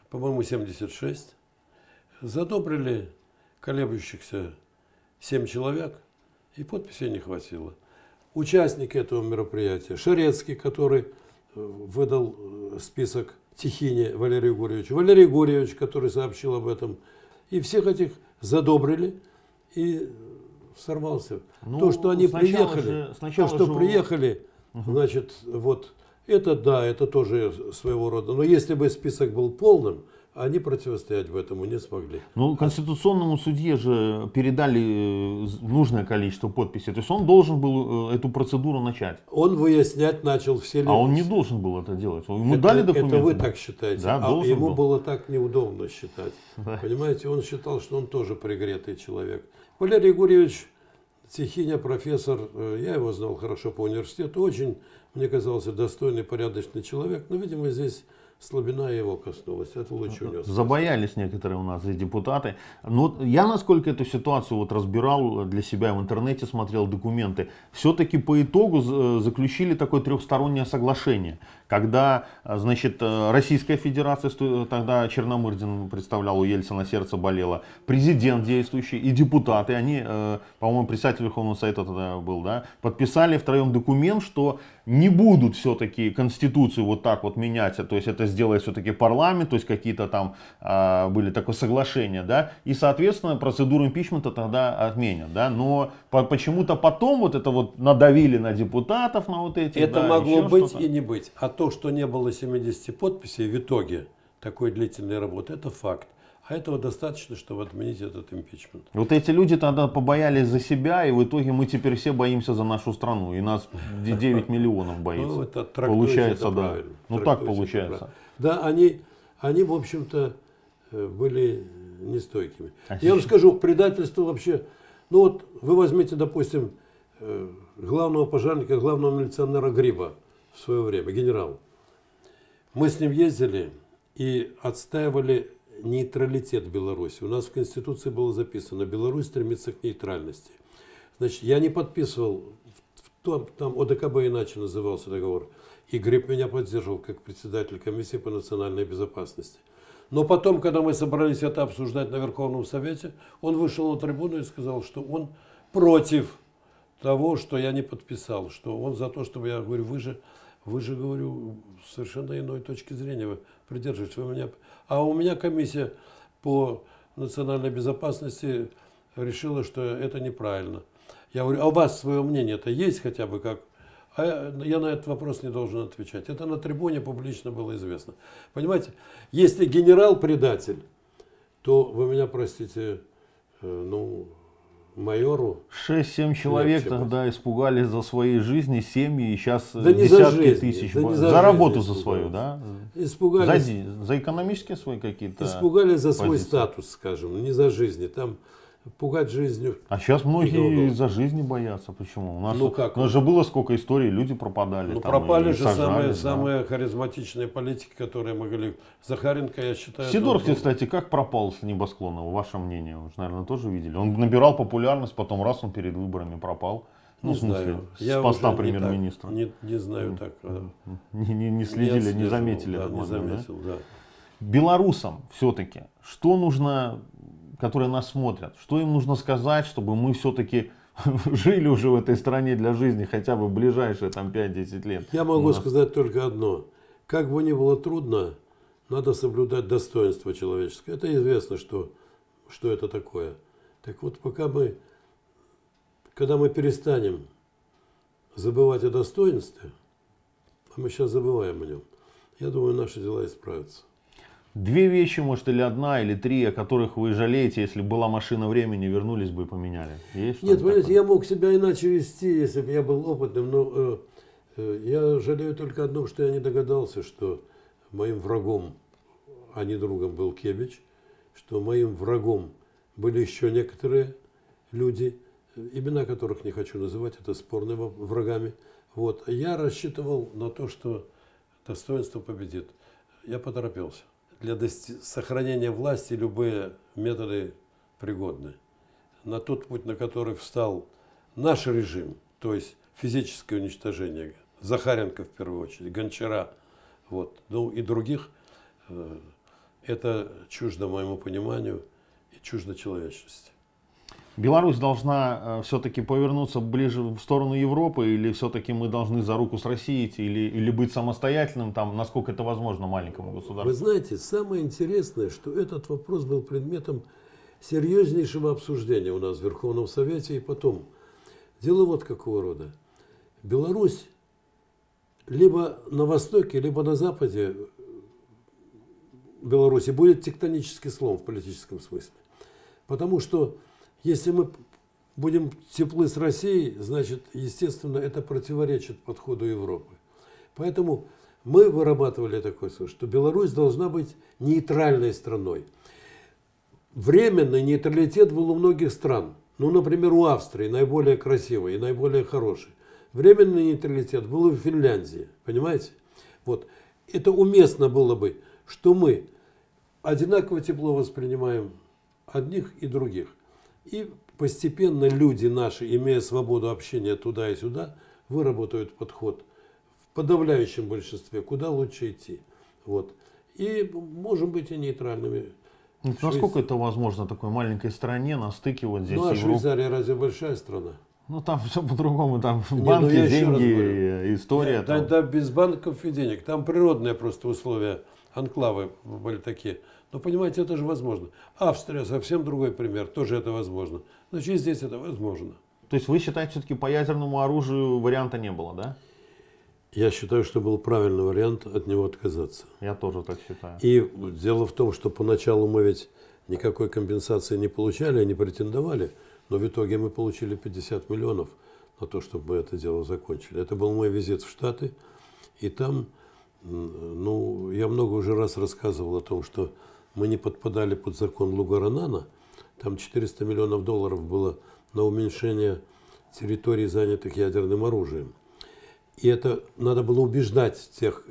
[SPEAKER 1] по-моему, 76. Задобрили колеблющихся 7 человек, и подписей не хватило. Участники этого мероприятия, Шарецкий, который э, выдал список Тихине Валерию Гурьевичу. Валерий Гурьевич, который сообщил об этом. И всех этих задобрили. И сорвался. Ну, то, что они приехали, же, то, что же... приехали, угу. значит, вот это да, это тоже своего рода. Но если бы список был полным, они противостоять в этому не смогли.
[SPEAKER 2] Ну, конституционному судье же передали э, нужное количество подписей. То есть он должен был э, эту процедуру начать.
[SPEAKER 1] Он выяснять начал все ли... А он не должен
[SPEAKER 2] был это делать. Ему это, дали документы. Это вы так считаете. Да, а ему был.
[SPEAKER 1] было так неудобно считать. Понимаете, он считал, что он тоже пригретый человек. Валерий Гурьевич Тихиня, профессор, э, я его знал хорошо по университету, очень, мне казался, достойный, порядочный человек, но, видимо, здесь слабина его коснулась, это луч унес.
[SPEAKER 2] Забоялись некоторые у нас и депутаты. Но ну, я, насколько эту ситуацию вот разбирал э, для себя, в интернете смотрел документы, все-таки по итогу э, заключили такое трехстороннее соглашение когда, э, значит, э, Российская Федерация, э, тогда Черномырдин представлял, у Ельцина сердце болело, президент действующий и депутаты, они, по-моему, председатель Верховного Совета тогда был, да, подписали втроем документ, что не будут все-таки Конституцию вот так вот менять, то есть это сделает все-таки парламент, то есть какие-то там а, были такое соглашение, да, и, соответственно, процедуру импичмента тогда отменят, да, но почему-то потом вот это вот надавили на депутатов, на вот эти, Это да, могло быть
[SPEAKER 1] и не быть. А то, что не было 70 подписей в итоге такой длительной работы, это факт. А этого достаточно, чтобы отменить этот импичмент.
[SPEAKER 2] Вот эти люди тогда побоялись за себя, и в итоге мы теперь все боимся за нашу страну. И нас 9 миллионов боится. Ну, это получается, это да. Правильно. Ну, так получается.
[SPEAKER 1] Да, они, они, в общем-то, э, были нестойкими. А Я вам скажу, предательство вообще... Ну вот вы возьмите, допустим, э, главного пожарника, главного милиционера Гриба – в свое время, генерал. Мы с ним ездили и отстаивали нейтралитет Беларуси. У нас в Конституции было записано, Беларусь стремится к нейтральности. Значит, я не подписывал, там, там ОДКБ иначе назывался договор, и Гриб меня поддерживал как председатель комиссии по национальной безопасности. Но потом, когда мы собрались это обсуждать на Верховном Совете, он вышел на трибуну и сказал, что он против того, что я не подписал, что он за то, чтобы я говорю, вы же вы же, говорю, совершенно иной точки зрения вы придерживаетесь. Вы меня... А у меня комиссия по национальной безопасности решила, что это неправильно. Я говорю, а у вас свое мнение то есть хотя бы как? А я на этот вопрос не должен отвечать. Это на трибуне публично было известно. Понимаете, если генерал предатель, то вы меня простите, э, ну, майору. 6-7 человек легче тогда
[SPEAKER 2] быть. испугались за свои жизни, семьи, и сейчас э, да десятки за жизни, тысяч. Да бо... за, за работу за свою, да? Испугались. За, за экономические свои какие-то Испугались за свой
[SPEAKER 1] статус, скажем, ну, не за жизни. Там пугать жизнью. А сейчас многие
[SPEAKER 2] из-за жизни боятся. Почему? У нас, ну, как? у нас же было сколько историй, люди пропадали. Ну, там, пропали же сажали, самые, да. самые
[SPEAKER 1] харизматичные политики, которые могли. Захаренко, я считаю... Сидорский, был... кстати,
[SPEAKER 2] как пропал с небосклона? Ваше мнение? Вы же, наверное, тоже видели. Он набирал популярность, потом раз он перед выборами пропал. Ну, не в смысле, знаю. с я поста премьер-министра. Не,
[SPEAKER 1] не знаю так. Э, не, не, не следили, не, не заметили. Да, не момент, заметил, да. да.
[SPEAKER 2] Белорусам все-таки, что нужно которые нас смотрят, что им нужно сказать, чтобы мы все-таки жили уже в этой стране для жизни хотя бы в ближайшие там 5-10 лет? Я могу нас...
[SPEAKER 1] сказать только одно. Как бы ни было трудно, надо соблюдать достоинство человеческое. Это известно, что, что это такое. Так вот, пока мы, когда мы перестанем забывать о достоинстве, а мы сейчас забываем о нем, я думаю, наши дела исправятся
[SPEAKER 2] две вещи, может, или одна, или три, о которых вы жалеете, если была машина времени, вернулись бы и поменяли? Есть Нет, понимаете, я
[SPEAKER 1] мог себя иначе вести, если бы я был опытным, но э, э, я жалею только одно, что я не догадался, что моим врагом, а не другом был Кебич, что моим врагом были еще некоторые люди, имена которых не хочу называть, это спорные врагами. Вот. Я рассчитывал на то, что достоинство победит. Я поторопился для сохранения власти любые методы пригодны. На тот путь, на который встал наш режим, то есть физическое уничтожение Захаренко в первую очередь, Гончара, вот, ну и других, э, это чуждо моему пониманию и чуждо человечности.
[SPEAKER 2] Беларусь должна э, все-таки повернуться ближе в сторону Европы, или все-таки мы должны за руку с Россией идти, или, или быть самостоятельным, там, насколько это возможно маленькому государству? Вы
[SPEAKER 1] знаете, самое интересное, что этот вопрос был предметом серьезнейшего обсуждения у нас в Верховном Совете и потом. Дело вот какого рода. Беларусь либо на востоке, либо на западе Беларуси будет тектонический слом в политическом смысле. Потому что если мы будем теплы с Россией, значит, естественно, это противоречит подходу Европы. Поэтому мы вырабатывали такой смысл, что Беларусь должна быть нейтральной страной. Временный нейтралитет был у многих стран. Ну, например, у Австрии наиболее красивый и наиболее хороший. Временный нейтралитет был и в Финляндии, понимаете? Вот. Это уместно было бы, что мы одинаково тепло воспринимаем одних и других. И постепенно люди наши, имея свободу общения туда и сюда, выработают подход в подавляющем большинстве, куда лучше идти. Вот. И можем быть и нейтральными.
[SPEAKER 2] Швейц... Ну, насколько это возможно такой маленькой стране на стыке вот здесь? Ну а Швейцария
[SPEAKER 1] разве большая страна?
[SPEAKER 2] Ну там все по-другому, там Не, ну, банки, деньги, история. Нет, там.
[SPEAKER 1] да, без банков и денег. Там природные просто условия анклавы были такие. Но понимаете, это же возможно. Австрия совсем другой пример, тоже это возможно. Значит, здесь это возможно. То есть вы считаете, все-таки по ядерному оружию варианта не было, да? Я считаю, что был правильный вариант от него отказаться. Я тоже так считаю. И дело в том, что поначалу мы ведь никакой компенсации не получали, не претендовали, но в итоге мы получили 50 миллионов на то, чтобы мы это дело закончили. Это был мой визит в Штаты, и там ну, я много уже раз рассказывал о том, что мы не подпадали под закон Лугаранана. Там 400 миллионов долларов было на уменьшение территорий, занятых ядерным оружием. И это надо было убеждать тех,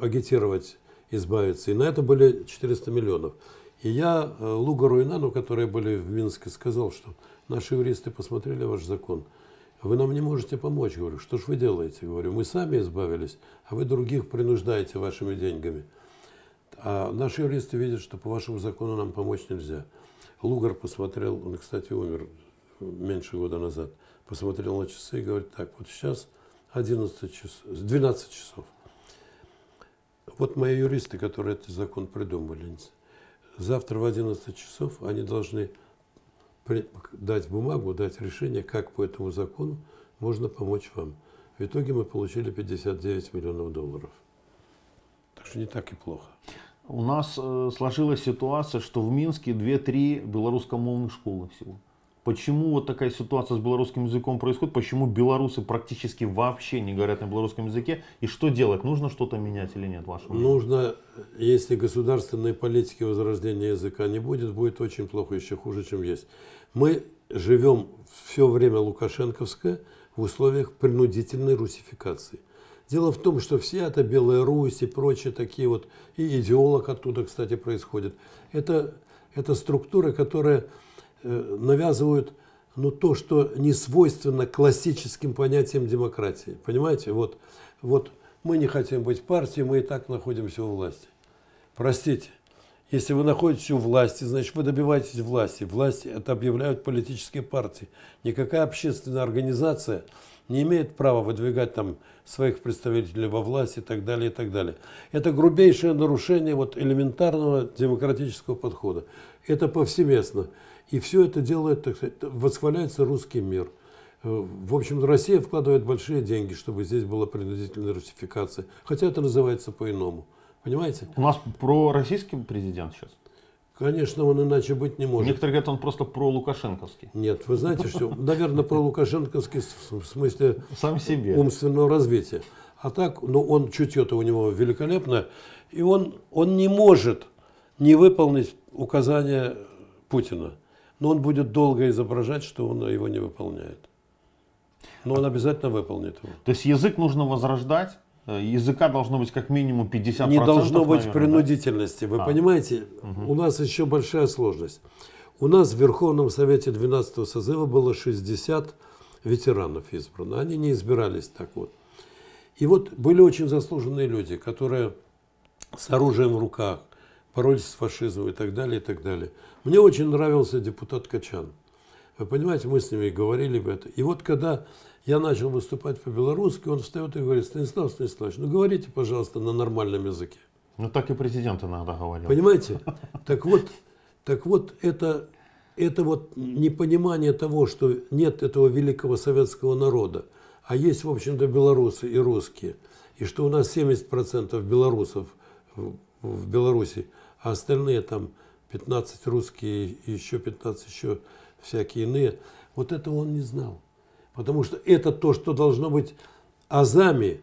[SPEAKER 1] агитировать, избавиться. И на это были 400 миллионов. И я э, Лугару и Нану, которые были в Минске, сказал, что наши юристы посмотрели ваш закон – вы нам не можете помочь, говорю, что ж вы делаете? Говорю, мы сами избавились, а вы других принуждаете вашими деньгами. А наши юристы видят, что по вашему закону нам помочь нельзя. Лугар посмотрел, он, кстати, умер меньше года назад, посмотрел на часы и говорит, так, вот сейчас 11 часов, 12 часов. Вот мои юристы, которые этот закон придумали, завтра в 11 часов они должны дать бумагу, дать решение, как по этому закону можно помочь вам. В итоге мы получили 59 миллионов долларов. Так что не так и плохо.
[SPEAKER 2] У нас э, сложилась ситуация, что в Минске 2-3 белорусскомовных школы всего. Почему вот такая ситуация с белорусским языком происходит? Почему белорусы практически вообще не говорят на белорусском языке? И что делать? Нужно что-то менять или нет? Вашему?
[SPEAKER 1] Нужно, если государственной политики возрождения языка не будет, будет очень плохо, еще хуже, чем есть. Мы живем все время Лукашенковское в условиях принудительной русификации. Дело в том, что все это Белая Русь и прочие такие вот, и идеолог оттуда, кстати, происходит. Это, это структура, которая Э, навязывают ну, то, что не свойственно классическим понятиям демократии. Понимаете, вот, вот мы не хотим быть партией, мы и так находимся у власти. Простите, если вы находитесь у власти, значит вы добиваетесь власти. власти это объявляют политические партии. Никакая общественная организация не имеет права выдвигать там своих представителей во власть и так далее, и так далее. Это грубейшее нарушение вот элементарного демократического подхода. Это повсеместно. И все это делает, так сказать, восхваляется русский мир. Э, в общем, Россия вкладывает большие деньги, чтобы здесь была принудительная русификация. Хотя это называется по-иному. Понимаете?
[SPEAKER 2] У нас про российский президент сейчас.
[SPEAKER 1] Конечно, он иначе быть не может. Некоторые говорят, он просто про Лукашенковский. Нет, вы знаете, что, наверное, про Лукашенковский в смысле Сам себе. умственного развития. А так, ну, он чутье-то у него великолепное, и он, он не может не выполнить указания Путина но он будет долго изображать, что он его не выполняет. Но он обязательно выполнит его. То есть язык нужно возрождать? Э, языка
[SPEAKER 2] должно быть как минимум 50%? Не должно быть наверное, принудительности. Да? Вы а.
[SPEAKER 1] понимаете, угу. у нас еще большая сложность. У нас в Верховном Совете 12 созыва было 60 ветеранов избрано. Они не избирались так вот. И вот были очень заслуженные люди, которые с оружием в руках, пароль с фашизмом и так далее, и так далее. Мне очень нравился депутат Качан. Вы понимаете, мы с ними говорили об этом. И вот когда я начал выступать по-белорусски, он встает и говорит, Станислав Станиславович, ну говорите, пожалуйста, на нормальном языке. Ну так и президент иногда говорил. Понимаете? Так вот, так вот это, это вот непонимание того, что нет этого великого советского народа, а есть, в общем-то, белорусы и русские, и что у нас 70% белорусов в Беларуси – а остальные там 15 русские, еще 15 еще всякие иные. Вот этого он не знал. Потому что это то, что должно быть азами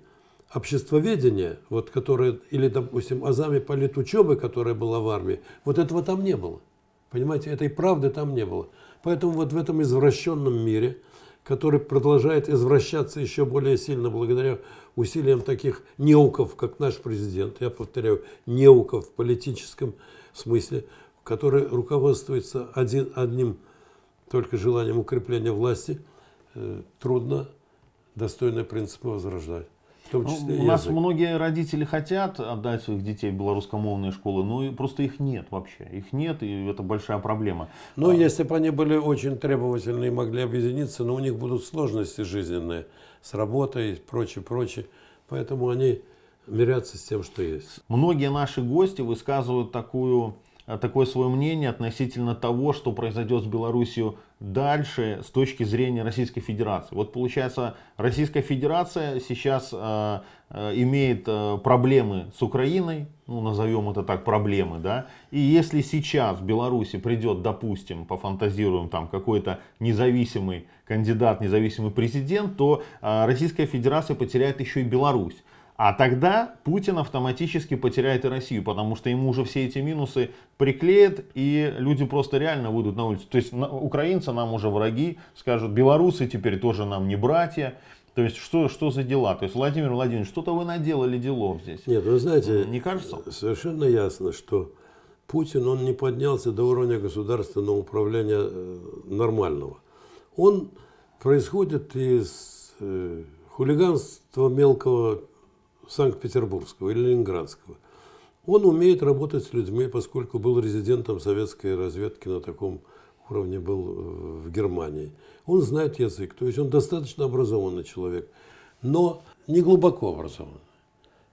[SPEAKER 1] обществоведения, вот которое, или, допустим, азами политучебы, которая была в армии, вот этого там не было. Понимаете, этой правды там не было. Поэтому вот в этом извращенном мире – который продолжает извращаться еще более сильно благодаря усилиям таких неуков, как наш президент, я повторяю, неуков в политическом смысле, который руководствуется один, одним только желанием укрепления власти, э, трудно достойные принципы возрождать том ну, числе ну, у нас
[SPEAKER 2] многие родители хотят отдать своих детей в белорусскомовные школы, но просто их нет вообще. Их нет,
[SPEAKER 1] и это большая проблема. Ну, а... если бы они были очень требовательны и могли объединиться, но у них будут сложности жизненные с работой и прочее, прочее. Поэтому они мирятся с тем, что есть. Многие наши гости высказывают такую, такое свое
[SPEAKER 2] мнение относительно того, что произойдет с Белоруссией дальше с точки зрения Российской Федерации. Вот получается, Российская Федерация сейчас э, э имеет э, проблемы с Украиной, ну назовем это так проблемы, да, и если сейчас в Беларуси придет, допустим, пофантазируем там какой-то независимый кандидат, независимый президент, то э, Российская Федерация потеряет еще и Беларусь. А тогда Путин автоматически потеряет и Россию, потому что ему уже все эти минусы приклеят, и люди просто реально выйдут на улицу. То есть украинцы нам уже враги, скажут, белорусы теперь тоже нам не братья. То есть что, что за дела? То есть Владимир Владимирович, что-то вы наделали делов здесь.
[SPEAKER 1] Нет, вы знаете, ну, не кажется? совершенно ясно, что Путин, он не поднялся до уровня государственного управления э, нормального. Он происходит из э, хулиганства мелкого Санкт-Петербургского или Ленинградского. Он умеет работать с людьми, поскольку был резидентом советской разведки на таком уровне был э, в Германии. Он знает язык, то есть он достаточно образованный человек, но не глубоко образованный.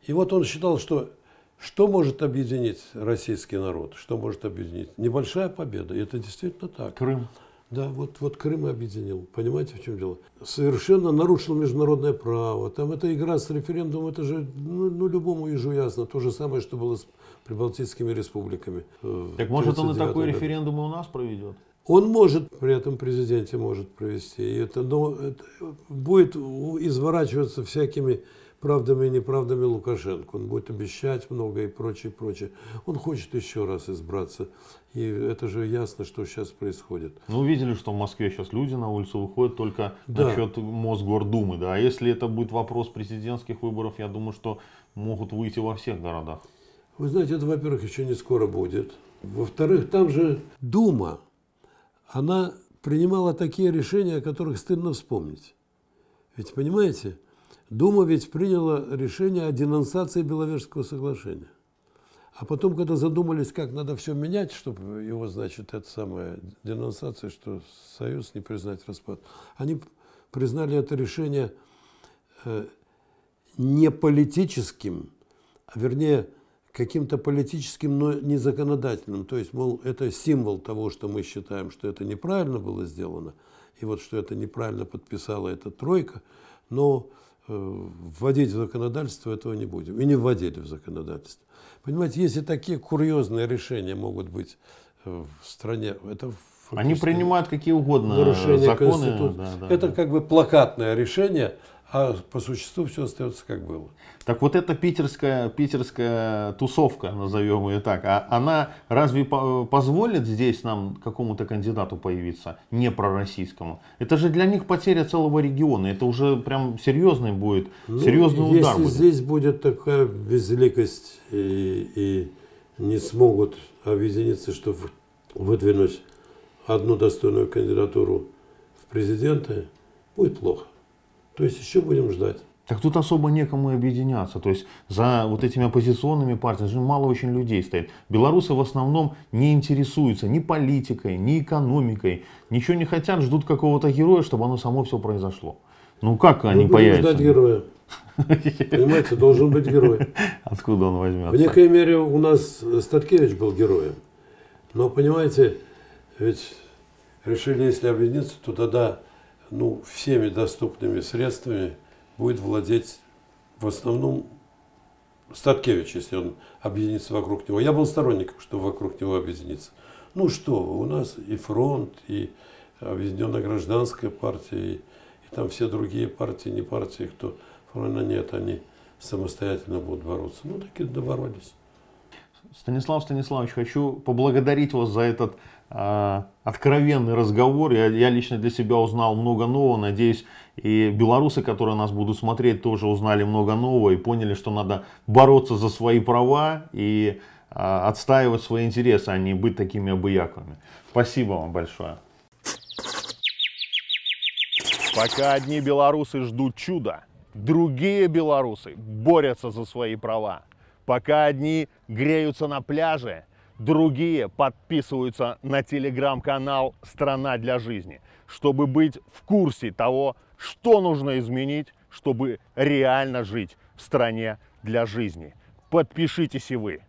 [SPEAKER 1] И вот он считал, что что может объединить российский народ, что может объединить? Небольшая победа, и это действительно так. Крым. Да, вот, вот Крым объединил. Понимаете, в чем дело? Совершенно нарушил международное право. Там эта игра с референдумом, это же ну, ну любому ежу ясно. То же самое, что было с прибалтийскими республиками. Э, так может он и такой год.
[SPEAKER 2] референдум и у нас проведет?
[SPEAKER 1] Он может, при этом президенте может провести. И это, но это будет изворачиваться всякими правдами и неправдами Лукашенко. Он будет обещать много и прочее, прочее. Он хочет еще раз избраться. И это же ясно, что сейчас происходит.
[SPEAKER 2] Ну, видели, что в Москве сейчас люди на улицу выходят только да. насчет Мосгордумы. Да? А если это будет вопрос президентских выборов, я думаю, что могут выйти во всех городах.
[SPEAKER 1] Вы знаете, это, во-первых, еще не скоро будет. Во-вторых, там же Дума, она принимала такие решения, о которых стыдно вспомнить. Ведь понимаете, Дума ведь приняла решение о денонсации Беловежского соглашения. А потом, когда задумались, как надо все менять, чтобы его, значит, это самое денонсация, что Союз не признать распад, они признали это решение э, не политическим, а вернее каким-то политическим, но не законодательным. То есть, мол, это символ того, что мы считаем, что это неправильно было сделано, и вот что это неправильно подписала эта тройка, но Э, вводить в законодательство этого не будем. И не вводили в законодательство. Понимаете, если такие курьезные решения могут быть э, в стране, это Они принимают какие угодно нарушение законы. Конституции. Да, да, это да. как бы плакатное решение – а по существу все остается как было. Так вот эта
[SPEAKER 2] питерская, питерская тусовка, назовем ее так, а она разве позволит здесь нам какому-то кандидату появиться, не пророссийскому? Это же для них потеря целого региона, это уже прям серьезный будет, ну, серьезный если удар будет.
[SPEAKER 1] здесь будет такая безликость и, и не смогут объединиться, чтобы выдвинуть одну достойную кандидатуру в президенты, будет плохо. То есть еще будем ждать.
[SPEAKER 2] Так тут особо некому объединяться. То есть за вот этими оппозиционными партиями же мало очень людей стоит. Белорусы в основном не интересуются ни политикой, ни экономикой. Ничего не хотят, ждут какого-то героя, чтобы оно само все произошло. Ну как ну, они Мы появятся? ждать героя.
[SPEAKER 1] Понимаете, должен быть герой.
[SPEAKER 2] Откуда он возьмется? В некой
[SPEAKER 1] мере у нас Статкевич был героем. Но понимаете, ведь решили, если объединиться, то тогда ну, всеми доступными средствами будет владеть в основном Статкевич, если он объединится вокруг него. Я был сторонником, что вокруг него объединится. Ну что у нас и фронт, и Объединенная гражданская партия, и, и там все другие партии, не партии, кто фронта нет, они самостоятельно будут бороться. Ну, такие доборолись. Станислав Станиславович, хочу поблагодарить вас
[SPEAKER 2] за этот э, откровенный разговор. Я, я лично для себя узнал много нового. Надеюсь, и белорусы, которые нас будут смотреть, тоже узнали много нового и поняли, что надо бороться за свои права и э, отстаивать свои интересы, а не быть такими обыяковыми. Спасибо вам большое. Пока одни белорусы ждут чуда, другие белорусы борются за свои права. Пока одни греются на пляже, другие подписываются на телеграм-канал «Страна для жизни», чтобы быть в курсе того, что нужно изменить, чтобы реально жить в стране для жизни. Подпишитесь и вы.